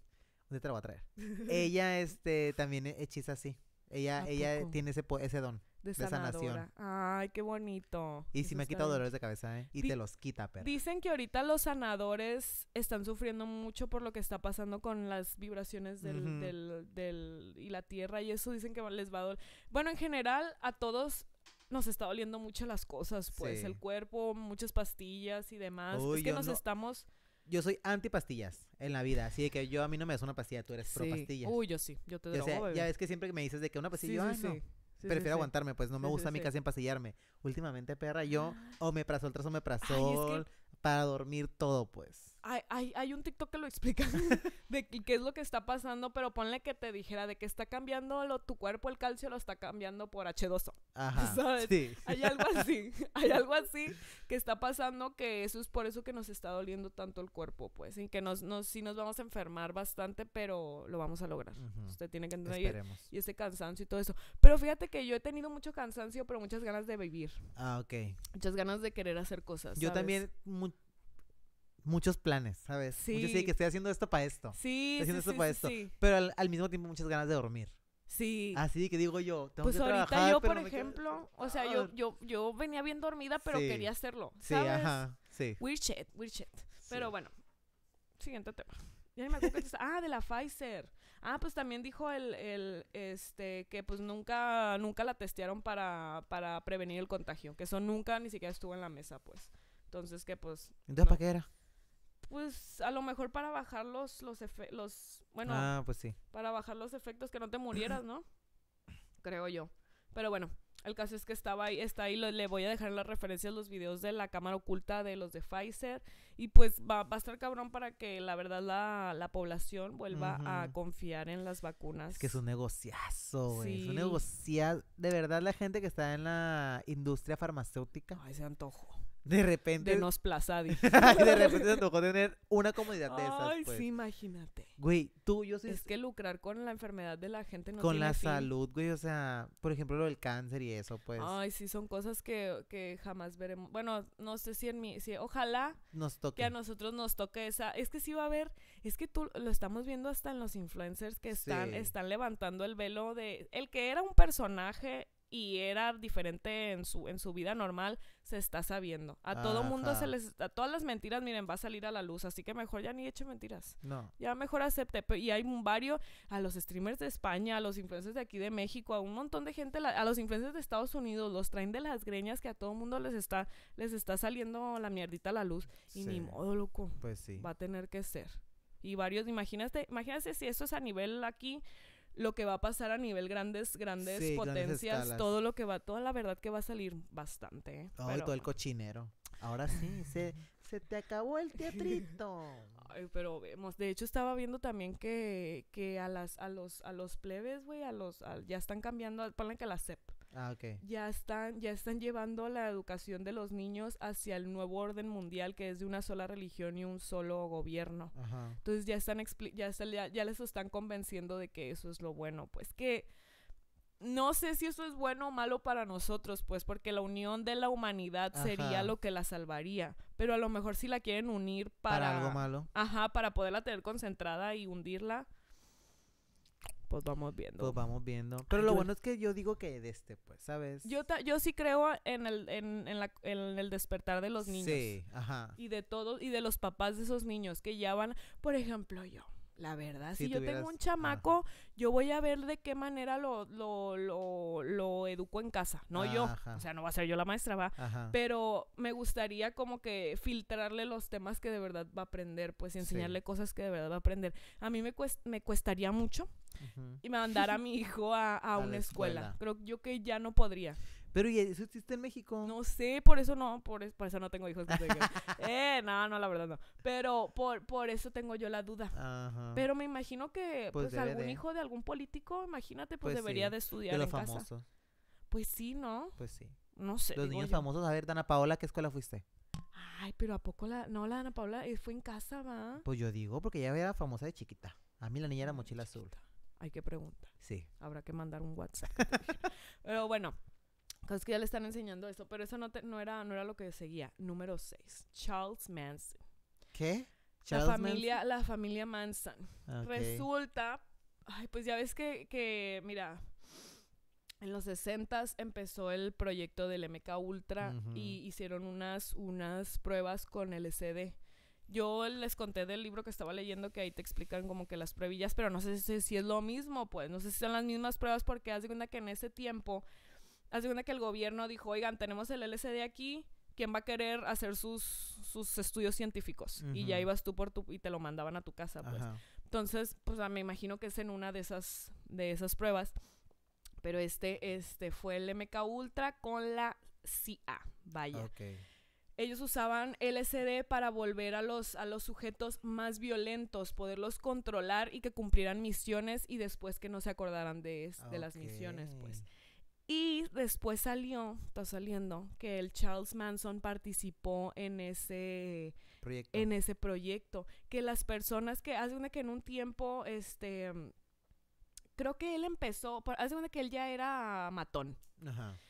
¿Dónde te la voy a traer? ella, este, también hechiza así. Ella, ella tiene ese, ese don de sanadora. sanación. Ay, qué bonito. Y si me ha quitado dolores de cabeza, ¿eh? Y te los quita, pero. Dicen que ahorita los sanadores están sufriendo mucho por lo que está pasando con las vibraciones del, del, del y la tierra y eso dicen que les va a doler. Bueno, en general a todos nos está doliendo mucho las cosas, pues el cuerpo, muchas pastillas y demás. es que nos estamos yo soy anti pastillas en la vida, así que yo a mí no me das una pastilla, tú eres pro pastillas. Uy, yo sí, yo te drogo, Ya ves que siempre me dices de que una pastilla, yo, sí, no. Prefiero aguantarme, pues no me gusta a mí casi pasillarme Últimamente, perra, yo ah. o omeprazol tras omeprazol Ay, me que... para dormir todo, pues. Hay, hay, un TikTok que lo explica de qué es lo que está pasando, pero ponle que te dijera de que está cambiando tu cuerpo, el calcio lo está cambiando por H2O. Ajá. Sí. Hay algo así, hay algo así que está pasando que eso es por eso que nos está doliendo tanto el cuerpo, pues, y que nos, nos sí nos vamos a enfermar bastante, pero lo vamos a lograr. Usted tiene que entender y, y este cansancio y todo eso. Pero fíjate que yo he tenido mucho cansancio, pero muchas ganas de vivir. Ah, ok. Muchas ganas de querer hacer cosas. Yo también muchos planes, ¿sabes? Sí. sí, que estoy haciendo esto para esto. Sí. Estoy haciendo sí, esto para esto. Pero al, mismo tiempo muchas ganas de dormir. Sí. Así que digo yo, tengo pues ahorita yo, por ejemplo, o sea, yo, ah. yo, yo venía bien dormida, pero quería hacerlo. ¿sabes? Sí, ajá. Sí. Weird shit, we're shit. Pero bueno, siguiente tema. Ya me acuerdo que ah, de la Pfizer. Ah, pues también dijo el, el, este, que pues nunca, nunca la testearon para, para prevenir el contagio, que eso nunca ni siquiera estuvo en la mesa, pues. Entonces que pues. Entonces, ¿para qué era? pues a lo mejor para bajar los, los efectos, bueno, ah, pues sí. para bajar los efectos que no te murieras, ¿no? Creo yo. Pero bueno, el caso es que estaba ahí, está ahí, le voy a dejar en las referencias los videos de la cámara oculta de los de Pfizer y pues va, va a estar cabrón para que la verdad la, la población vuelva a confiar en las vacunas. Es que es un negociazo, güey. Es un negociazo. De verdad la gente que está en la industria farmacéutica. Ay, se antojo de repente. De nos y de repente se tocó tener una comunidad de esas. Ay, pues. sí, imagínate. Güey, tú, yo sé. Es que lucrar con la enfermedad de la gente no Con la salud, güey, o sea, por ejemplo, lo del cáncer y eso, pues. Ay, sí, son cosas que, jamás veremos. Bueno, no sé si en mi. Si, ojalá nos toque. que a nosotros nos toque esa. Es que sí va a haber. Es que tú lo estamos viendo hasta en los influencers que están, están levantando el velo de. El que era un personaje y era diferente en su, en su vida normal, se está sabiendo. A todo mundo se les, a todas las mentiras, miren, va a salir a la luz, así que mejor ya ni eche mentiras. No. Ya mejor acepte. Y hay un varios, a los streamers de España, a los influencers de aquí de México, a un montón de gente, a los influencers de Estados Unidos, los traen de las greñas que a todo mundo les está, les está saliendo la mierdita a la luz. Y ni modo, loco. Pues sí. Va a tener que ser. Y varios, imagínate, imagínate si eso es a nivel aquí lo que va a pasar a nivel grandes, grandes potencias, todo lo que va, toda la verdad que va a salir bastante. ¿eh? todo el cochinero. Ahora sí, se, se te acabó el teatrito. pero vemos, de hecho estaba viendo también que, que a las, a los, a los plebes, güey, a los, ya están cambiando, ponen que la CEP Ah, ya están, ya están llevando la educación de los niños hacia el nuevo orden mundial que es de una sola religión y un solo gobierno. Entonces ya están, ya, ya, les están convenciendo de que eso es lo bueno. Pues que no sé si eso es bueno o malo para nosotros, pues, porque la unión de la humanidad sería lo que la salvaría. Pero a lo mejor si la quieren unir algo malo. Ajá, para poderla tener concentrada y hundirla pues vamos viendo. Pues vamos viendo. Pero lo bueno es que yo digo que de este, pues, ¿sabes? Yo, yo sí creo en el, en, la, en el despertar de los niños. Sí, ajá. Y de todos, y de los papás de esos niños que ya van, por ejemplo, yo. La verdad, si, yo tengo un chamaco, yo voy a ver de qué manera lo, lo, lo, lo educo en casa. No yo, o sea, no va a ser yo la maestra, va. Ajá. Pero me gustaría como que filtrarle los temas que de verdad va a aprender, pues y enseñarle cosas que de verdad va a aprender. A mí me, cuest me cuestaría mucho me y mandar a mi hijo a, una escuela. Creo yo que ya no podría. Pero ¿y eso existe en México? No sé, por eso no, por, por eso no tengo hijos. eh, no, no, la verdad no. Pero por, eso tengo yo la duda. Pero me imagino que pues, pues algún hijo de algún político, imagínate, pues, pues debería de estudiar los en famosos. casa. Pues sí, ¿no? Pues sí. No sé. Los niños famosos, a ver, Dana Paola, ¿qué escuela fuiste? Ay, pero ¿a poco la... No, la Ana Paola eh, fue en casa, va? Pues yo digo, porque ella era famosa de chiquita. A mí la niña era mochila azul hay que preguntar. Sí. Habrá que mandar un WhatsApp. pero bueno, cosas que ya le están enseñando esto pero eso no, no, era, no era lo que seguía. Número 6, Charles Manson. ¿Qué? la familia, la familia Manson. Resulta, ay, pues ya ves que, que mira, en los 60 empezó el proyecto del MK Ultra y hicieron unas, unas pruebas con el Y yo les conté del libro que estaba leyendo que ahí te explican como que las pruebillas, pero no sé si, es lo mismo, pues, no sé si son las mismas pruebas porque haz de cuenta que en ese tiempo, haz de que el gobierno dijo, oigan, tenemos el LSD aquí, ¿quién va a querer hacer sus, sus estudios científicos? Y ya ibas tú por tu, y te lo mandaban a tu casa, pues. Entonces, pues me imagino que es en una de esas, de esas pruebas. Pero este, este fue el MK Ultra con la CIA, vaya ellos usaban LSD para volver a los, a los sujetos más violentos, poderlos controlar y que cumplieran misiones y después que no se acordaran de, de las misiones, pues. Y después salió, está saliendo, que el Charles Manson participó en ese proyecto. En ese proyecto. Que las personas que, hace que en un tiempo, este, creo que él empezó, hace una que él ya era matón.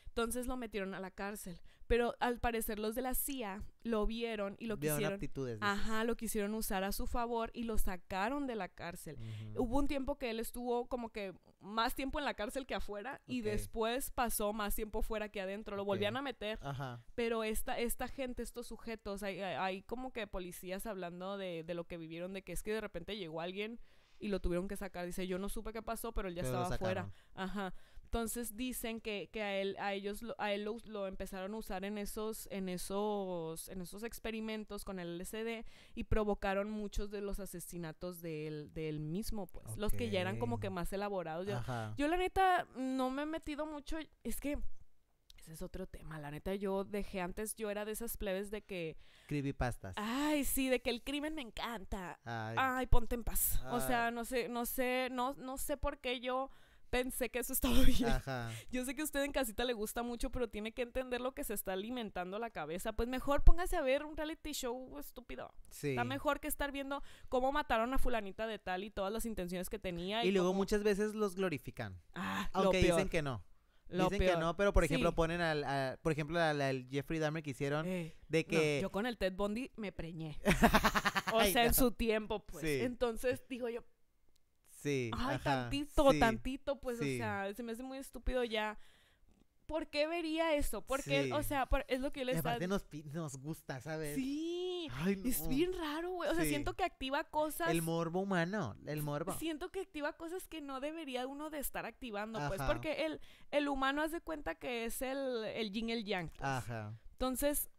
Entonces lo metieron a la cárcel. Pero al parecer los de la CIA lo vieron y lo quisieron. ajá, lo quisieron usar a su favor y lo sacaron de la cárcel. Hubo un tiempo que él estuvo como que más tiempo en la cárcel que afuera y después pasó más tiempo fuera que adentro. Lo volvían a meter. Ajá. Pero esta, esta gente, estos sujetos, hay, hay, como que policías hablando de, de lo que vivieron, de que es que de repente llegó alguien y lo tuvieron que sacar. Dice, yo no supe qué pasó, pero él ya estaba afuera. Ajá. Entonces dicen que, a él, a ellos a él lo, empezaron a usar en esos, en esos, en esos experimentos con el LSD y provocaron muchos de los asesinatos de él, mismo, pues. Los que ya eran como que más elaborados. Yo, la neta no me he metido mucho. Es que ese es otro tema. La neta, yo dejé antes, yo era de esas plebes de que. pastas Ay, sí, de que el crimen me encanta. Ay, ponte en paz. O sea, ah. no sé, no sé, no, no sé por qué yo pensé que eso estaba bien. Yo sé que a usted en casita le gusta mucho, pero tiene que entender lo que se está alimentando la cabeza. Pues mejor póngase a ver un reality show estúpido. Sí. Está mejor que estar viendo cómo mataron a fulanita de tal y todas las intenciones que tenía. Y, luego muchas veces los glorifican. Ah, aunque lo dicen que no. dicen que no, pero por ejemplo ponen al, por ejemplo al, Jeffrey Dahmer que hicieron eh, de que yo con el Ted Bundy me preñé. o sea, en su tiempo, pues. Entonces digo yo, Sí. Ay, tantito, tantito, pues, o sea, se me hace muy estúpido ya. ¿Por qué vería eso? Porque, o sea, es lo que yo le estaba... Nos, nos gusta, ¿sabes? Sí. Ay, no. Es bien raro, güey. O sea, siento que activa cosas... El morbo humano, el morbo. Siento que activa cosas que no debería uno de estar activando, pues. Porque el, el humano hace cuenta que es el, el yin, el yang. Pues. Ajá. Entonces,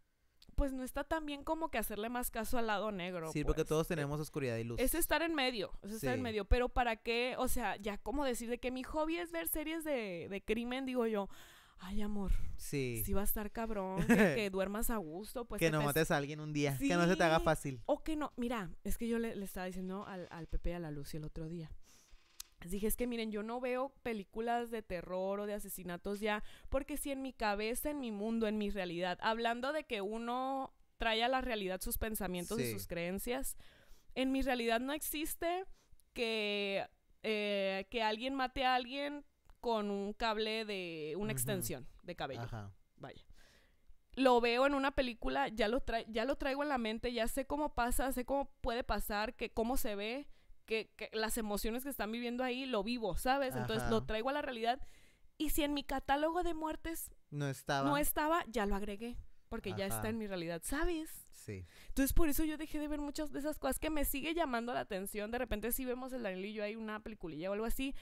pues no está tan bien como que hacerle más caso al lado negro. Sí, porque pues. todos tenemos oscuridad y luz. Es estar en medio, es estar en medio, pero ¿para qué? O sea, ya como decir de que mi hobby es ver series de, de crimen, digo yo, Ay, amor. Sí. Sí va a estar cabrón. Que, duermas a gusto. Pues que no mates a alguien un día. Que no se te haga fácil. O que no. Mira, es que yo le, estaba diciendo al, al Pepe a la Lucy el otro día. Dije, es que miren, yo no veo películas de terror o de asesinatos ya, porque si en mi cabeza, en mi mundo, en mi realidad, hablando de que uno trae a la realidad sus pensamientos y sus creencias, en mi realidad no existe que, eh, que alguien mate a alguien con un cable de una extensión de cabello. Ajá. Vaya lo veo en una película, ya lo, ya lo traigo en la mente, ya sé cómo pasa, sé cómo puede pasar, que cómo se ve que, las emociones que están viviendo ahí lo vivo, ¿sabes? Entonces lo traigo a la realidad. Y si en mi catálogo de muertes no estaba, no estaba ya lo agregué. Porque ya está en mi realidad, ¿sabes? Sí. Entonces, por eso yo dejé de ver muchas de esas cosas que me sigue llamando la atención. De repente, si vemos el anillo, hay una peliculilla o algo así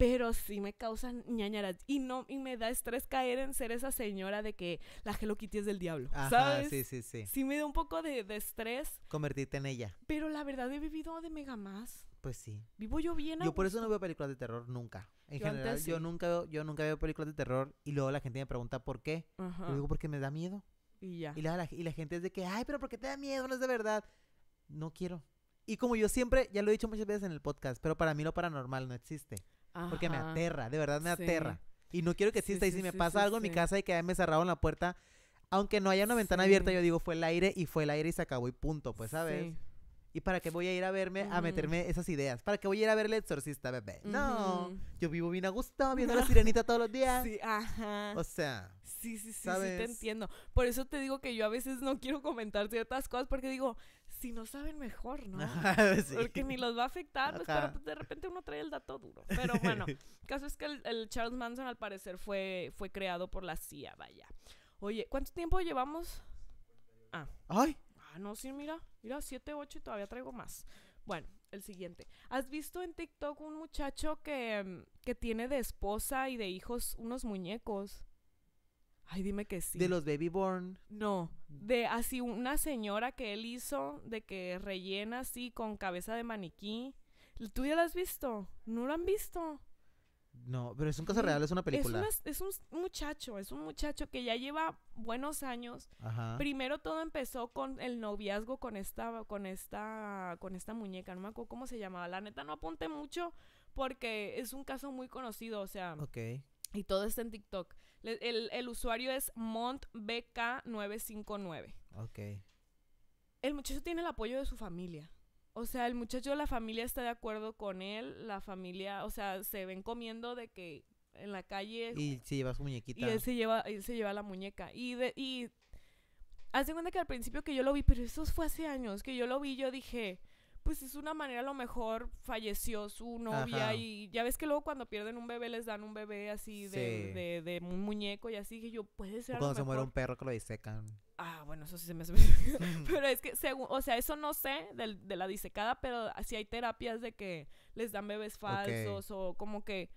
pero sí me causan ñañaras y no y me da estrés caer en ser esa señora de que la Hello Kitty es del diablo, Ajá, Sí, sí, sí. Sí me da un poco de, estrés convertirte en ella. Pero la verdad he vivido de mega más. Pues sí. Vivo yo bien. Yo por eso no veo películas de terror nunca. En yo general yo nunca veo, yo nunca veo películas de terror y luego la gente me pregunta por qué. Ajá. Yo digo porque me da miedo. Y ya. Y la, y la gente es de que, "Ay, pero ¿por qué te da miedo? No es de verdad." No quiero. Y como yo siempre, ya lo he dicho muchas veces en el podcast, pero para mí lo paranormal no existe. Porque me aterra, de verdad me aterra. Y no quiero que exista. y si me pasa algo en mi casa y que que me cerraron la puerta, aunque no haya una ventana abierta, yo digo, fue el aire y fue el aire y se acabó y punto, pues, ¿sabes? ¿Y para qué voy a ir a verme, a meterme esas ideas? ¿Para qué voy a ir a verle el exorcista, bebé? No, yo vivo bien a gusto, viendo la sirenita todos los días. Sí, ajá. O sea. Sí, sí, sí, sí, te entiendo. Por eso te digo que yo a veces no quiero comentar ciertas cosas porque digo, si no saben mejor, ¿no? Porque ni los va a afectar, pues, pero pues, de repente uno trae el dato duro. Pero bueno, el caso es que el, Charles Manson al parecer fue, fue creado por la CIA, vaya. Oye, ¿cuánto tiempo llevamos? Ah. ¡Ay! Ah, no, sí, mira, mira, 7, 8 y todavía traigo más. Bueno, el siguiente. ¿Has visto en TikTok un muchacho que, que tiene de esposa y de hijos unos muñecos? Ay, dime que sí. De los Baby Born. No, de así una señora que él hizo, de que rellena así con cabeza de maniquí. ¿Tú ya la has visto? ¿No lo han visto? No, pero es un caso real, es una película. Es, un muchacho, es un muchacho que ya lleva buenos años. Ajá. Primero todo empezó con el noviazgo con esta, con esta, con esta muñeca, no me acuerdo cómo se llamaba. La neta no apunte mucho porque es un caso muy conocido, o sea. Ok. Y todo está en TikTok. el, usuario es montbk959. Ok. El muchacho tiene el apoyo de su familia. O sea, el muchacho, la familia está de acuerdo con él. La familia, o sea, se ven comiendo de que en la calle. Y se lleva su muñequita. Y él se lleva, lleva la muñeca. Y, de, y Hace cuenta que al principio que yo lo vi, pero eso fue hace años, que yo lo vi, yo dije, pues es una manera, a lo mejor falleció su novia y ya ves que luego cuando pierden un bebé les dan un bebé así de, un muñeco y así, que yo, puede ser... O cuando se muere un perro que lo disecan. Ah, bueno, eso sí se me hace. pero es que, según, o sea, eso no sé de, de la disecada, pero así hay terapias de que les dan bebés falsos o como que.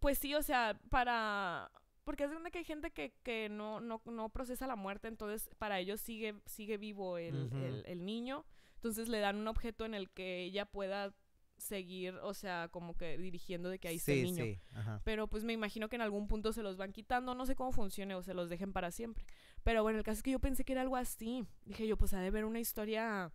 Pues sí, o sea, para. Porque es donde que hay gente que, no, no, no, procesa la muerte, entonces para ellos sigue, sigue vivo el, el niño. Entonces le dan un objeto en el que ella pueda seguir, o sea, como que dirigiendo de que ahí sí, el niño. Sí, Pero pues me imagino que en algún punto se los van quitando, no sé cómo funcione o se los dejen para siempre. Pero bueno, el caso es que yo pensé que era algo así. Dije yo, pues ha de ver una historia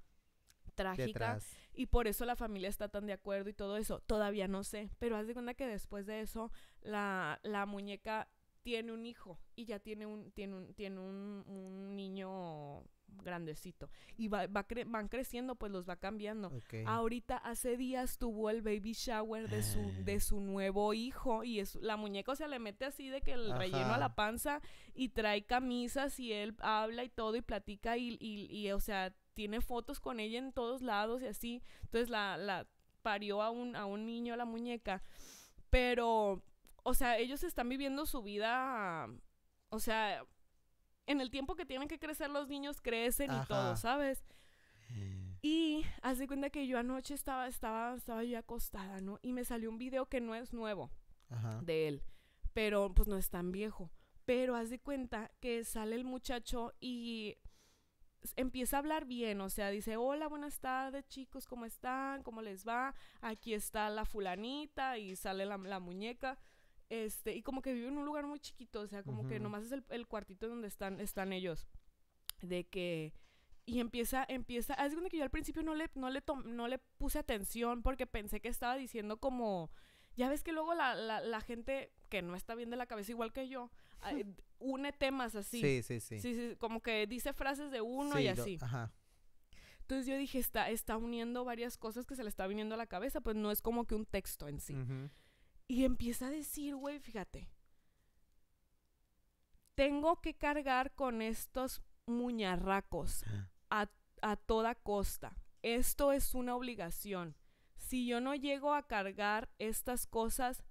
trágica y por eso la familia está tan de acuerdo y todo eso. Todavía no sé, pero haz de cuenta que después de eso la, la muñeca tiene un hijo y ya tiene un tiene un tiene un, un niño grandecito. Y van creciendo, pues los va cambiando. Ahorita hace días tuvo el baby shower de su, ah. de su nuevo hijo y es, la muñeca o se le mete así de que el relleno a la panza y trae camisas y él habla y todo y platica y, o sea, tiene fotos con ella en todos lados y así. Entonces la, la parió a un, a un niño la muñeca. Pero, o sea, ellos están viviendo su vida, o sea, en el tiempo que tienen que crecer los niños, crecen y todo, ¿sabes? Eh. Y haz de cuenta que yo anoche estaba, estaba, estaba yo acostada, ¿no? Y me salió un video que no es nuevo de él, pero pues no es tan viejo. Pero haz de cuenta que sale el muchacho y empieza a hablar bien, o sea, dice, hola, buenas tardes chicos, ¿cómo están? ¿Cómo les va? Aquí está la fulanita y sale la, la muñeca. Este, y como que vive en un lugar muy chiquito, o sea, como que nomás es el, cuartito donde están, están ellos. De que y empieza, empieza, es que yo al principio no le, no le, no le puse atención porque pensé que estaba diciendo como, ya ves que luego la, la, gente que no está bien de la cabeza igual que yo, une temas así. Sí, sí, sí. sí, sí como que dice frases de uno y así. ajá. Entonces yo dije, está, está uniendo varias cosas que se le está viniendo a la cabeza, pues no es como que un texto en sí. Y empieza a decir, güey, fíjate, tengo que cargar con estos muñarracos ah. a, toda costa. Esto es una obligación. Si yo no llego a cargar estas cosas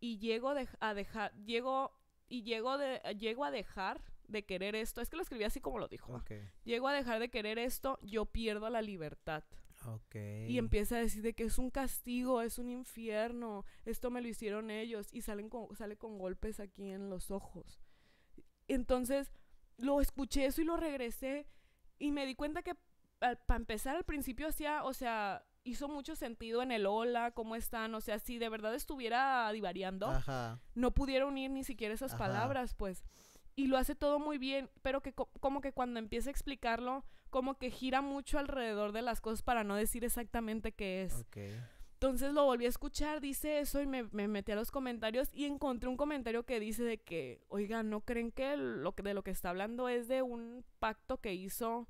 y llego a dejar, llego y llego, de, llego a dejar de querer esto, es que lo escribí así como lo dijo. Llego a dejar de querer esto, yo pierdo la libertad. Y empieza a decir de que es un castigo, es un infierno, esto me lo hicieron ellos y salen sale con golpes aquí en los ojos. Entonces, lo escuché eso y lo regresé y me di cuenta que para empezar al principio hacía, o sea, hizo mucho sentido en el hola, cómo están, o sea, si de verdad estuviera divariando, no pudiera unir ni siquiera esas palabras, pues. Y lo hace todo muy bien, pero que como que cuando empieza a explicarlo, como que gira mucho alrededor de las cosas para no decir exactamente qué es. Entonces lo volví a escuchar, dice eso y me, metí a los comentarios y encontré un comentario que dice de que, oiga, ¿no creen que, lo que de lo que está hablando es de un pacto que hizo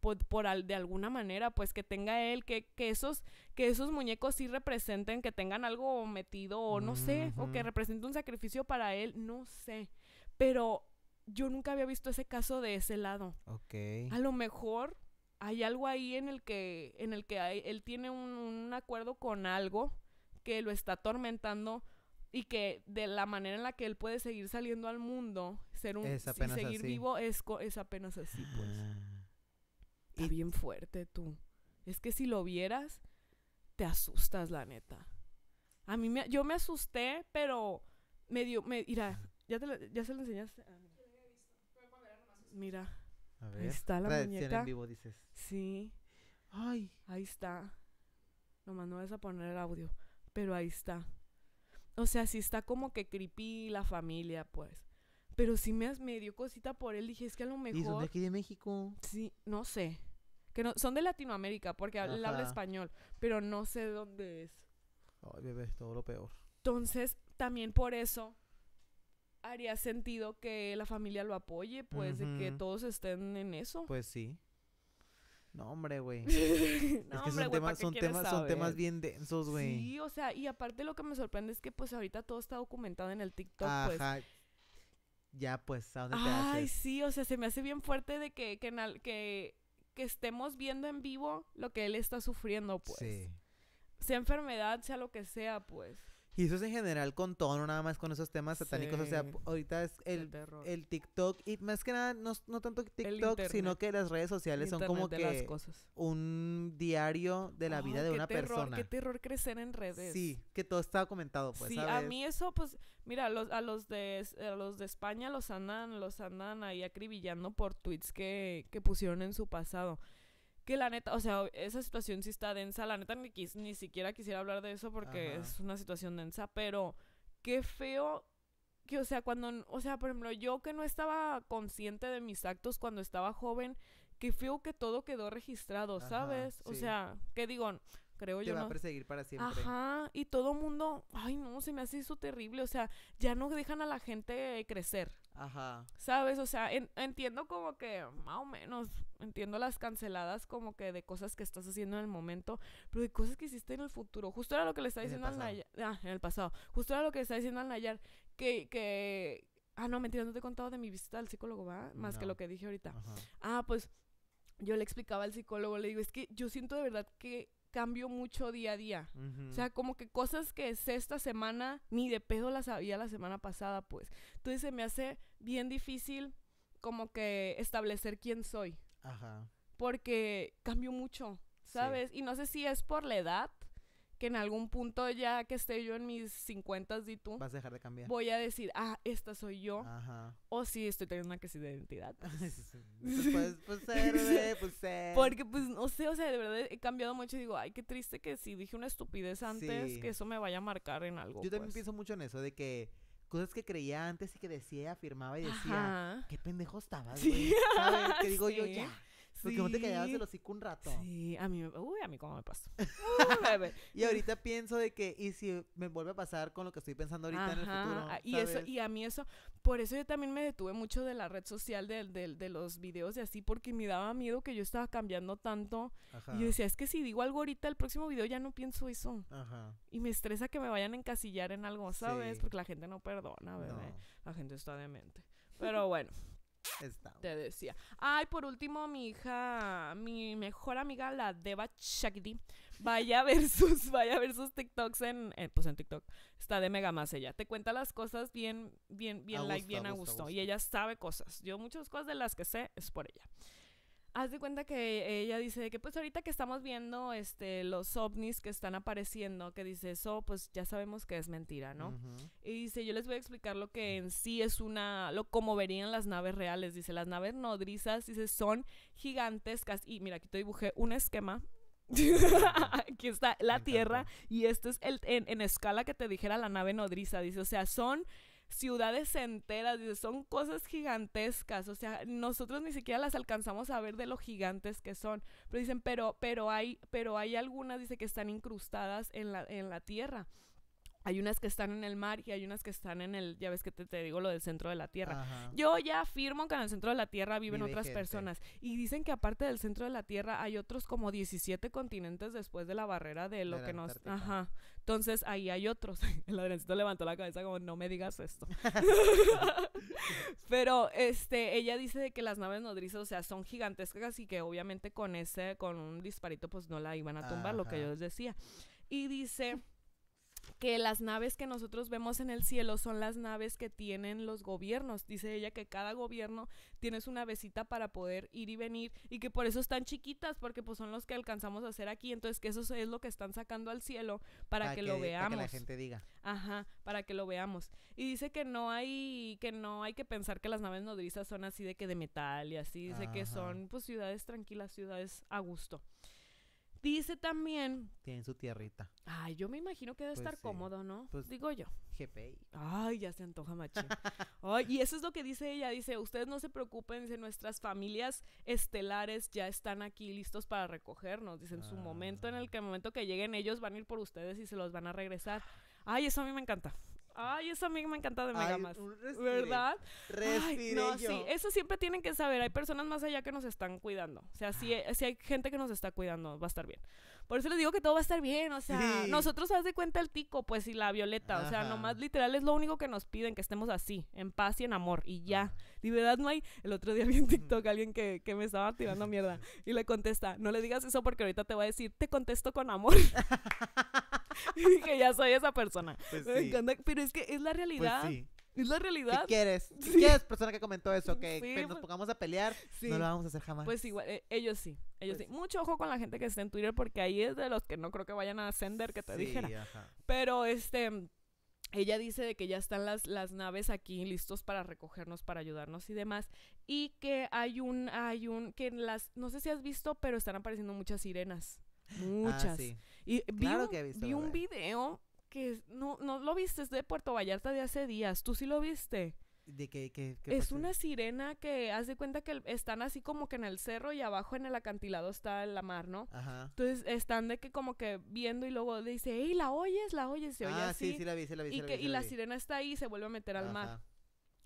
por, de alguna manera, pues que tenga él, que, esos, que esos muñecos sí representen, que tengan algo metido o no sé, o que represente un sacrificio para él, no sé. Pero yo nunca había visto ese caso de ese lado. Ok. A lo mejor hay algo ahí en el que, en el que él tiene un, acuerdo con algo que lo está atormentando y que de la manera en la que él puede seguir saliendo al mundo, ser un y seguir vivo es, es apenas así, pues. y... Ah. bien fuerte tú. Es que si lo vieras, te asustas, la neta. A mí me, yo me asusté, pero me dio, me, mira, ya, ya se lo enseñaste a mira. Ahí está la muñeca. en vivo, dices. Sí. Ay. Ahí está. Nomás no vas a poner el audio. Pero ahí está. O sea, sí está como que creepy la familia, pues. Pero sí me, dio cosita por él. Dije, es que a lo mejor. ¿Y son de aquí de México? Sí, no sé. Que son de Latinoamérica, porque él habla español. Pero no sé dónde es. Ay, bebé, todo lo peor. Entonces, también por eso haría sentido que la familia lo apoye, pues, de que todos estén en eso. Pues sí. No, hombre, güey. no, son, temas, son, temas, bien densos, güey. Sí, o sea, y aparte lo que me sorprende es que pues ahorita todo está documentado en el TikTok, pues. Ajá. Ya, pues, ¿a dónde te Ay, sí, o sea, se me hace bien fuerte de que, que, que, que estemos viendo en vivo lo que él está sufriendo, pues. Sí. Sea enfermedad, sea lo que sea, pues. Y eso es en general con todo, nada más con esos temas satánicos. O sea, ahorita es el, el, TikTok y más que nada, no, tanto TikTok, sino que las redes sociales son como que un diario de la vida de una persona. Qué terror crecer en redes. Sí, que todo estaba comentado pues. Sí, a mí eso, pues, mira, los, a, los de, los de España los andan, los andan ahí acribillando por tweets que, que pusieron en su pasado. Que la neta, o sea, esa situación sí está densa. La neta ni, quis, ni siquiera quisiera hablar de eso porque es una situación densa, pero qué feo que, o sea, cuando, o sea, por ejemplo, yo que no estaba consciente de mis actos cuando estaba joven, qué feo que todo quedó registrado, ¿sabes? O sea, que digo, creo yo. Te va a perseguir para siempre. Ajá, y todo mundo, ay no, se me hace eso terrible, o sea, ya no dejan a la gente crecer. Ajá. ¿Sabes? O sea, entiendo como que, más o menos, entiendo las canceladas como que de cosas que estás haciendo en el momento, pero de cosas que hiciste en el futuro. Justo era lo que le estaba diciendo al Nayar. Ah, en el pasado. Justo era lo que le estaba diciendo al Nayar. Que, que. Ah, no, mentira, no te he contado de mi visita al psicólogo, ¿va? Más que lo que dije ahorita. Ah, pues yo le explicaba al psicólogo, le digo, es que yo siento de verdad que cambio mucho día a día. O sea, como que cosas que sé esta semana, ni de pedo las había la semana pasada, pues. Entonces se me hace bien difícil como que establecer quién soy. Ajá. Porque cambio mucho, ¿sabes? Y no sé si es por la edad, que en algún punto ya que esté yo en mis 50 y tú vas a dejar de cambiar. Voy a decir, ah, esta soy yo. Ajá. O sí, estoy teniendo una crisis de identidad. Pues, pues, pues, pues, eh, pues Porque pues no sé, o sea, de verdad he cambiado mucho y digo, ay, qué triste que si dije una estupidez antes, que eso me vaya a marcar en algo. Yo también pues". pienso mucho en eso de que cosas que creía antes y que decía, afirmaba y decía, qué pendejo estaba, Sí. ¿Sabes? Que digo yo ya porque vos te callabas el hocico un rato. Sí, a mí, uy, a mí cómo me pasó. y ahorita pienso de que, y si me vuelve a pasar con lo que estoy pensando ahorita en el futuro. Y eso, y a mí eso, por eso yo también me detuve mucho de la red social, de, los videos y así, porque me daba miedo que yo estaba cambiando tanto. Ajá. Y yo decía, es que si digo algo ahorita, el próximo video ya no pienso eso. Ajá. Y me estresa que me vayan a encasillar en algo, ¿sabes? Porque la gente no perdona, bebé. La gente está demente. Pero bueno. Te decía. Ay, por último, mi hija, mi mejor amiga, la Deva Shakiti, vaya a ver sus, vaya a ver sus TikToks en, pues en TikTok. Está de mega más ella. Te cuenta las cosas bien, bien, bien, like, bien a gusto. Y ella sabe cosas. Yo muchas cosas de las que sé es por ella. Haz de cuenta que ella dice que pues ahorita que estamos viendo este los ovnis que están apareciendo, que dice eso, pues ya sabemos que es mentira, ¿no? Y dice, yo les voy a explicar lo que en sí es una lo como verían las naves reales, dice, las naves nodrizas dice son gigantescas y mira, aquí te dibujé un esquema aquí está la Tierra y esto es el en, en, escala que te dijera la nave nodriza, dice, o sea, son ciudades enteras, son cosas gigantescas, o sea, nosotros ni siquiera las alcanzamos a ver de lo gigantes que son, pero dicen, pero, pero hay, pero hay algunas, dice, que están incrustadas en la, en la tierra. Hay unas que están en el mar y hay unas que están en el, ya ves que te, digo lo del centro de la Tierra. Yo ya afirmo que en el centro de la Tierra viven otras personas. Y dicen que aparte del centro de la Tierra hay otros como 17 continentes después de la barrera de lo que nos... Ajá. Entonces ahí hay otros. El ladroncito levantó la cabeza como, no me digas esto. Pero este, ella dice que las naves nodrizas, o sea, son gigantescas y que obviamente con ese, con un disparito, pues no la iban a tumbar, lo que yo les decía. Y dice que las naves que nosotros vemos en el cielo son las naves que tienen los gobiernos. Dice ella que cada gobierno tiene su navecita para poder ir y venir y que por eso están chiquitas, porque pues son los que alcanzamos a hacer aquí. Entonces que eso es lo que están sacando al cielo para, que, lo veamos. Para que la gente diga. Ajá, para que lo veamos. Y dice que no hay, que no hay que pensar que las naves nodrizas son así de que de metal y así. Dice que son pues ciudades tranquilas, ciudades a gusto. Dice también. tiene su tierrita. Ay, yo me imagino que debe pues estar cómodo, ¿no? Pues digo yo. GPI. Ay, ya se antoja machín. Ay, y eso es lo que dice ella. Dice, ustedes no se preocupen, dice, nuestras familias estelares ya están aquí listos para recogernos. Dice, en su momento, en el ah. que el momento que lleguen ellos van a ir por ustedes y se los van a regresar. Ay, eso a mí me encanta. Ay, eso a mí me encanta de más, ¿Verdad? Ay, no, sí. Eso siempre tienen que saber. Hay personas más allá que nos están cuidando. O sea, si, e, si, hay gente que nos está cuidando, va a estar bien. Por eso les digo que todo va a estar bien. O sea, nosotros haz de cuenta el tico, pues, y la violeta. O sea, nomás literal es lo único que nos piden, que estemos así, en paz y en amor. Y ya. De verdad no hay. El otro día vi en TikTok alguien que, que me estaba tirando mierda. Y le contesta, no le digas eso porque ahorita te voy a decir, te contesto con amor. que ya soy esa persona. Pues pero es que es la pues realidad. Es la realidad. Si quieres? persona que comentó eso? Que nos pues pongamos a pelear, no lo vamos a hacer jamás. Pues igual, eh, ellos sí. Ellos sí. Mucho ojo con la gente que está en Twitter, porque ahí es de los que no creo que vayan a ascender, que te dijera. Pero este. Ella dice de que ya están las, las naves aquí listos para recogernos, para ayudarnos y demás. Y que hay un, hay un, que las, no sé si has visto, pero están apareciendo muchas sirenas. Ah, Muchas. Y vi un, video que no, no lo viste, es de Puerto Vallarta de hace días. ¿Tú sí lo viste? ¿De qué, qué, es una sirena que haz de cuenta que están así como que en el cerro y abajo en el acantilado está la mar, ¿no? Ajá. Entonces están de que como que viendo y luego dice, hey, la oyes! La oyes, se oye ah, sí, sí la vi, la vi. Y, la, y sirena está ahí y se vuelve a meter al mar.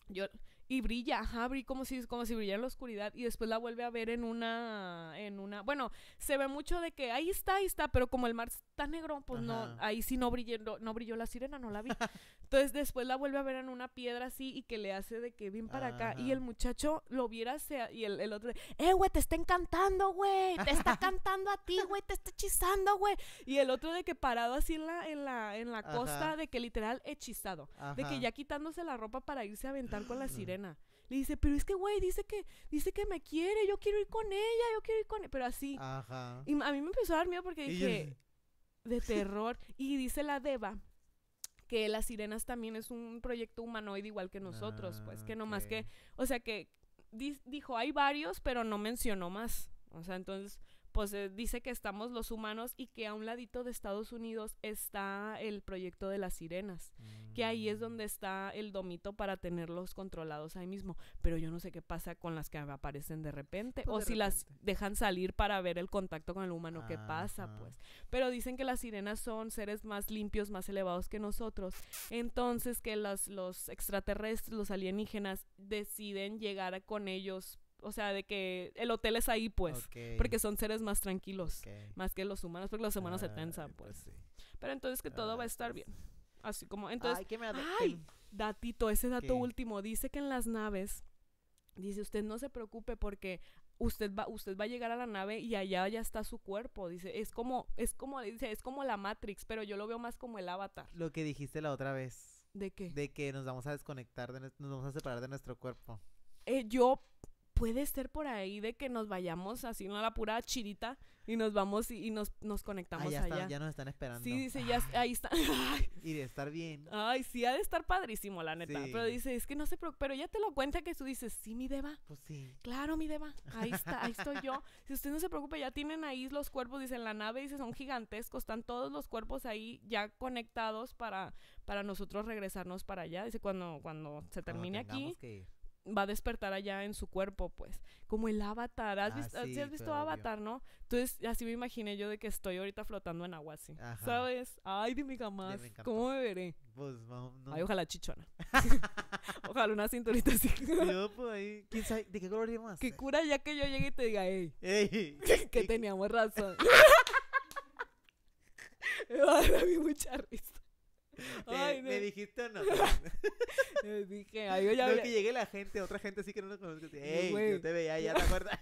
Yo, y brilla, ajá, como si, como si brillara en la oscuridad y después la vuelve a ver en una, en una, bueno, se ve mucho de que ahí está, ahí está, pero como el mar está negro, pues no, ahí sí no brilló, no brilló la sirena, no la vi. Entonces después la vuelve a ver en una piedra así y que le hace de que bien para acá. Y el muchacho lo viera sea y el, el otro, eh, güey, te está encantando, güey. Te está cantando a ti, güey. Te está hechizando, güey. Y el otro de que parado así en la, en la, en la costa, de que literal hechizado. De que ya quitándose la ropa para irse a aventar con la sirena. Le dice, pero es que, güey, dice que, dice que me quiere, yo quiero ir con ella, yo quiero ir con ella. Pero así. Ajá. Y a mí me empezó a dar miedo porque dije, de terror. y dice la Deva que Las Sirenas también es un proyecto humanoide igual que nosotros, pues ah, que no más que, o sea que dijo hay varios, pero no mencionó más. O sea, entonces pues eh, dice que estamos los humanos y que a un ladito de Estados Unidos está el proyecto de las sirenas, que ahí es donde mm. está el domito para tenerlos controlados ahí mismo. Pero yo no sé qué pasa con las que aparecen de repente, pues, o si las dejan salir para ver el contacto con el humano, qué pasa, pues. Pero dicen que las sirenas son seres más limpios, más elevados que nosotros. Entonces que los extraterrestres, los alienígenas, deciden llegar con ellos o sea, de que el hotel es ahí, pues. Porque son seres más tranquilos, más que los humanos, porque los humanos se ah, tensan, pues. pues. Pero entonces que todo ah, va a estar pues bien. Así como, entonces... Ay, que me ay datito, ese dato último. Dice que en las naves, dice, usted no se preocupe porque usted va, usted va a llegar a la nave y allá ya está su cuerpo. Dice, es como, es como, dice, es como la Matrix, pero yo lo veo más como el avatar. Lo que dijiste la otra vez. ¿De qué? De que nos vamos a desconectar, de, nos vamos a separar de nuestro cuerpo. Eh, yo puede ser por ahí de que nos vayamos así, no a la pura chirita, y nos vamos y, nos, nos conectamos ya ya nos están esperando. Sí, dice, ya ahí está. y de estar bien. Ay, sí, ha de estar padrísimo, la neta. Pero dice, es que no se preocupe, pero ya te lo cuenta que tú dices, sí, mi deba. Pues sí. Claro, mi Deva. Ahí está, ahí estoy yo. Si usted no se preocupe, ya tienen ahí los cuerpos, dice, en la nave, dice, son gigantescos, están todos los cuerpos ahí ya conectados para, para nosotros regresarnos para allá. Dice, cuando, cuando se termine aquí va a despertar allá en su cuerpo, pues. Como el avatar. ¿Has, ah, visto, has visto Avatar, no? Entonces, así me imaginé yo de que estoy ahorita flotando en agua así. ¿Sabes? Ay, dime jamás. ¿Cómo me veré? Pues, vamos, Ay, ojalá chichona. ojalá una cinturita así. yo, pues, ahí. ¿Quién sabe? ¿De qué color más? Que cura ya que yo llegue y te diga, hey. Ey. que teníamos razón. me va a dar a mí mucha risa. Eh, ay, ¿Me dijiste o no? me eh, dije, ay, ah, yo ya que llegue la gente, otra gente sí que no nos conozco. Ey, yo te veía ya, ¿te acuerdas?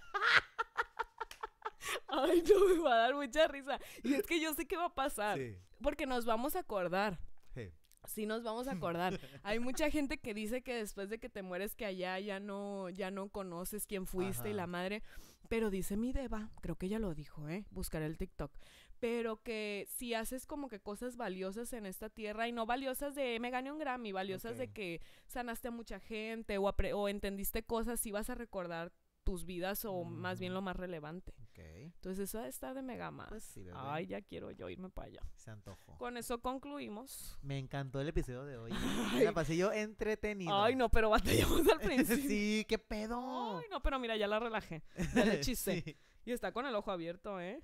Ay, no, me va a dar mucha risa. Y es que yo sé qué va a pasar. Porque nos vamos a acordar. Sí. sí. nos vamos a acordar. Hay mucha gente que dice que después de que te mueres que allá ya no, ya no conoces quién fuiste y la madre. Pero dice mi Deva, creo que ella lo dijo, ¿eh? Buscaré el TikTok. Pero que si haces como que cosas valiosas en esta tierra y no valiosas de me gané un Grammy, valiosas de que sanaste a mucha gente o, o entendiste cosas, si vas a recordar tus vidas o mm. más bien lo más relevante. Entonces, eso está de mega más. Pues Ay, ya quiero yo irme para allá. Se antojo Con eso concluimos. Me encantó el episodio de hoy. La pasé yo entretenido. Ay, no, pero batallamos al principio. sí, qué pedo. Ay, no, pero mira, ya la relajé. Ya la hechicé Y está con el ojo abierto, ¿eh?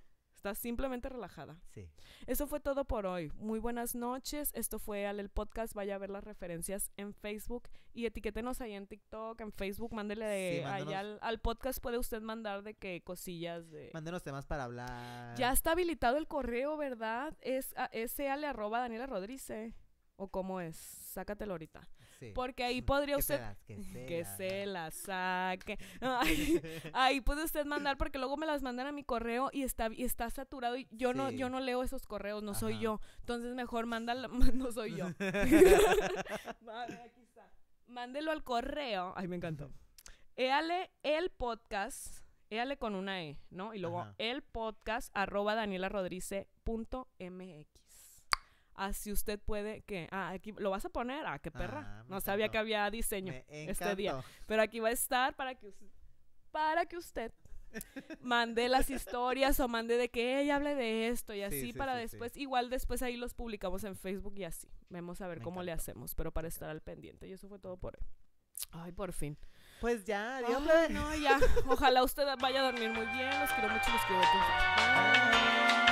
simplemente relajada. Sí. Eso fue todo por hoy. Muy buenas noches. Esto fue al el podcast. Vaya a ver las referencias en Facebook y etiquétenos ahí en TikTok, en Facebook. Mándele al, podcast. Puede usted mandar de qué cosillas de. Mándenos temas para hablar. Ya está habilitado el correo, ¿verdad? Es a, Ale arroba Daniela Rodríguez. ¿eh? ¿O cómo es? Sácatelo ahorita. Porque ahí podría usted... Que se, la saque. ahí, puede usted mandar porque luego me las mandan a mi correo y está, está saturado y yo, no, yo no leo esos correos, no soy yo. Entonces mejor mándalo. no soy yo. Mándelo al correo. Ay, me encantó. Éale el podcast, éale con una E, ¿no? Y luego el podcast arroba mx Ah, si usted puede que ah aquí lo vas a poner ah qué perra ah, no sabía que había diseño este día pero aquí va a estar para que para que usted mande las historias o mande de que ella hable de esto y así para después igual después ahí los publicamos en Facebook y así vemos a ver cómo le hacemos pero para estar al pendiente y eso fue todo por hoy ay por fin pues ya adiós no ya ojalá usted vaya a dormir muy bien los quiero mucho los quiero mucho.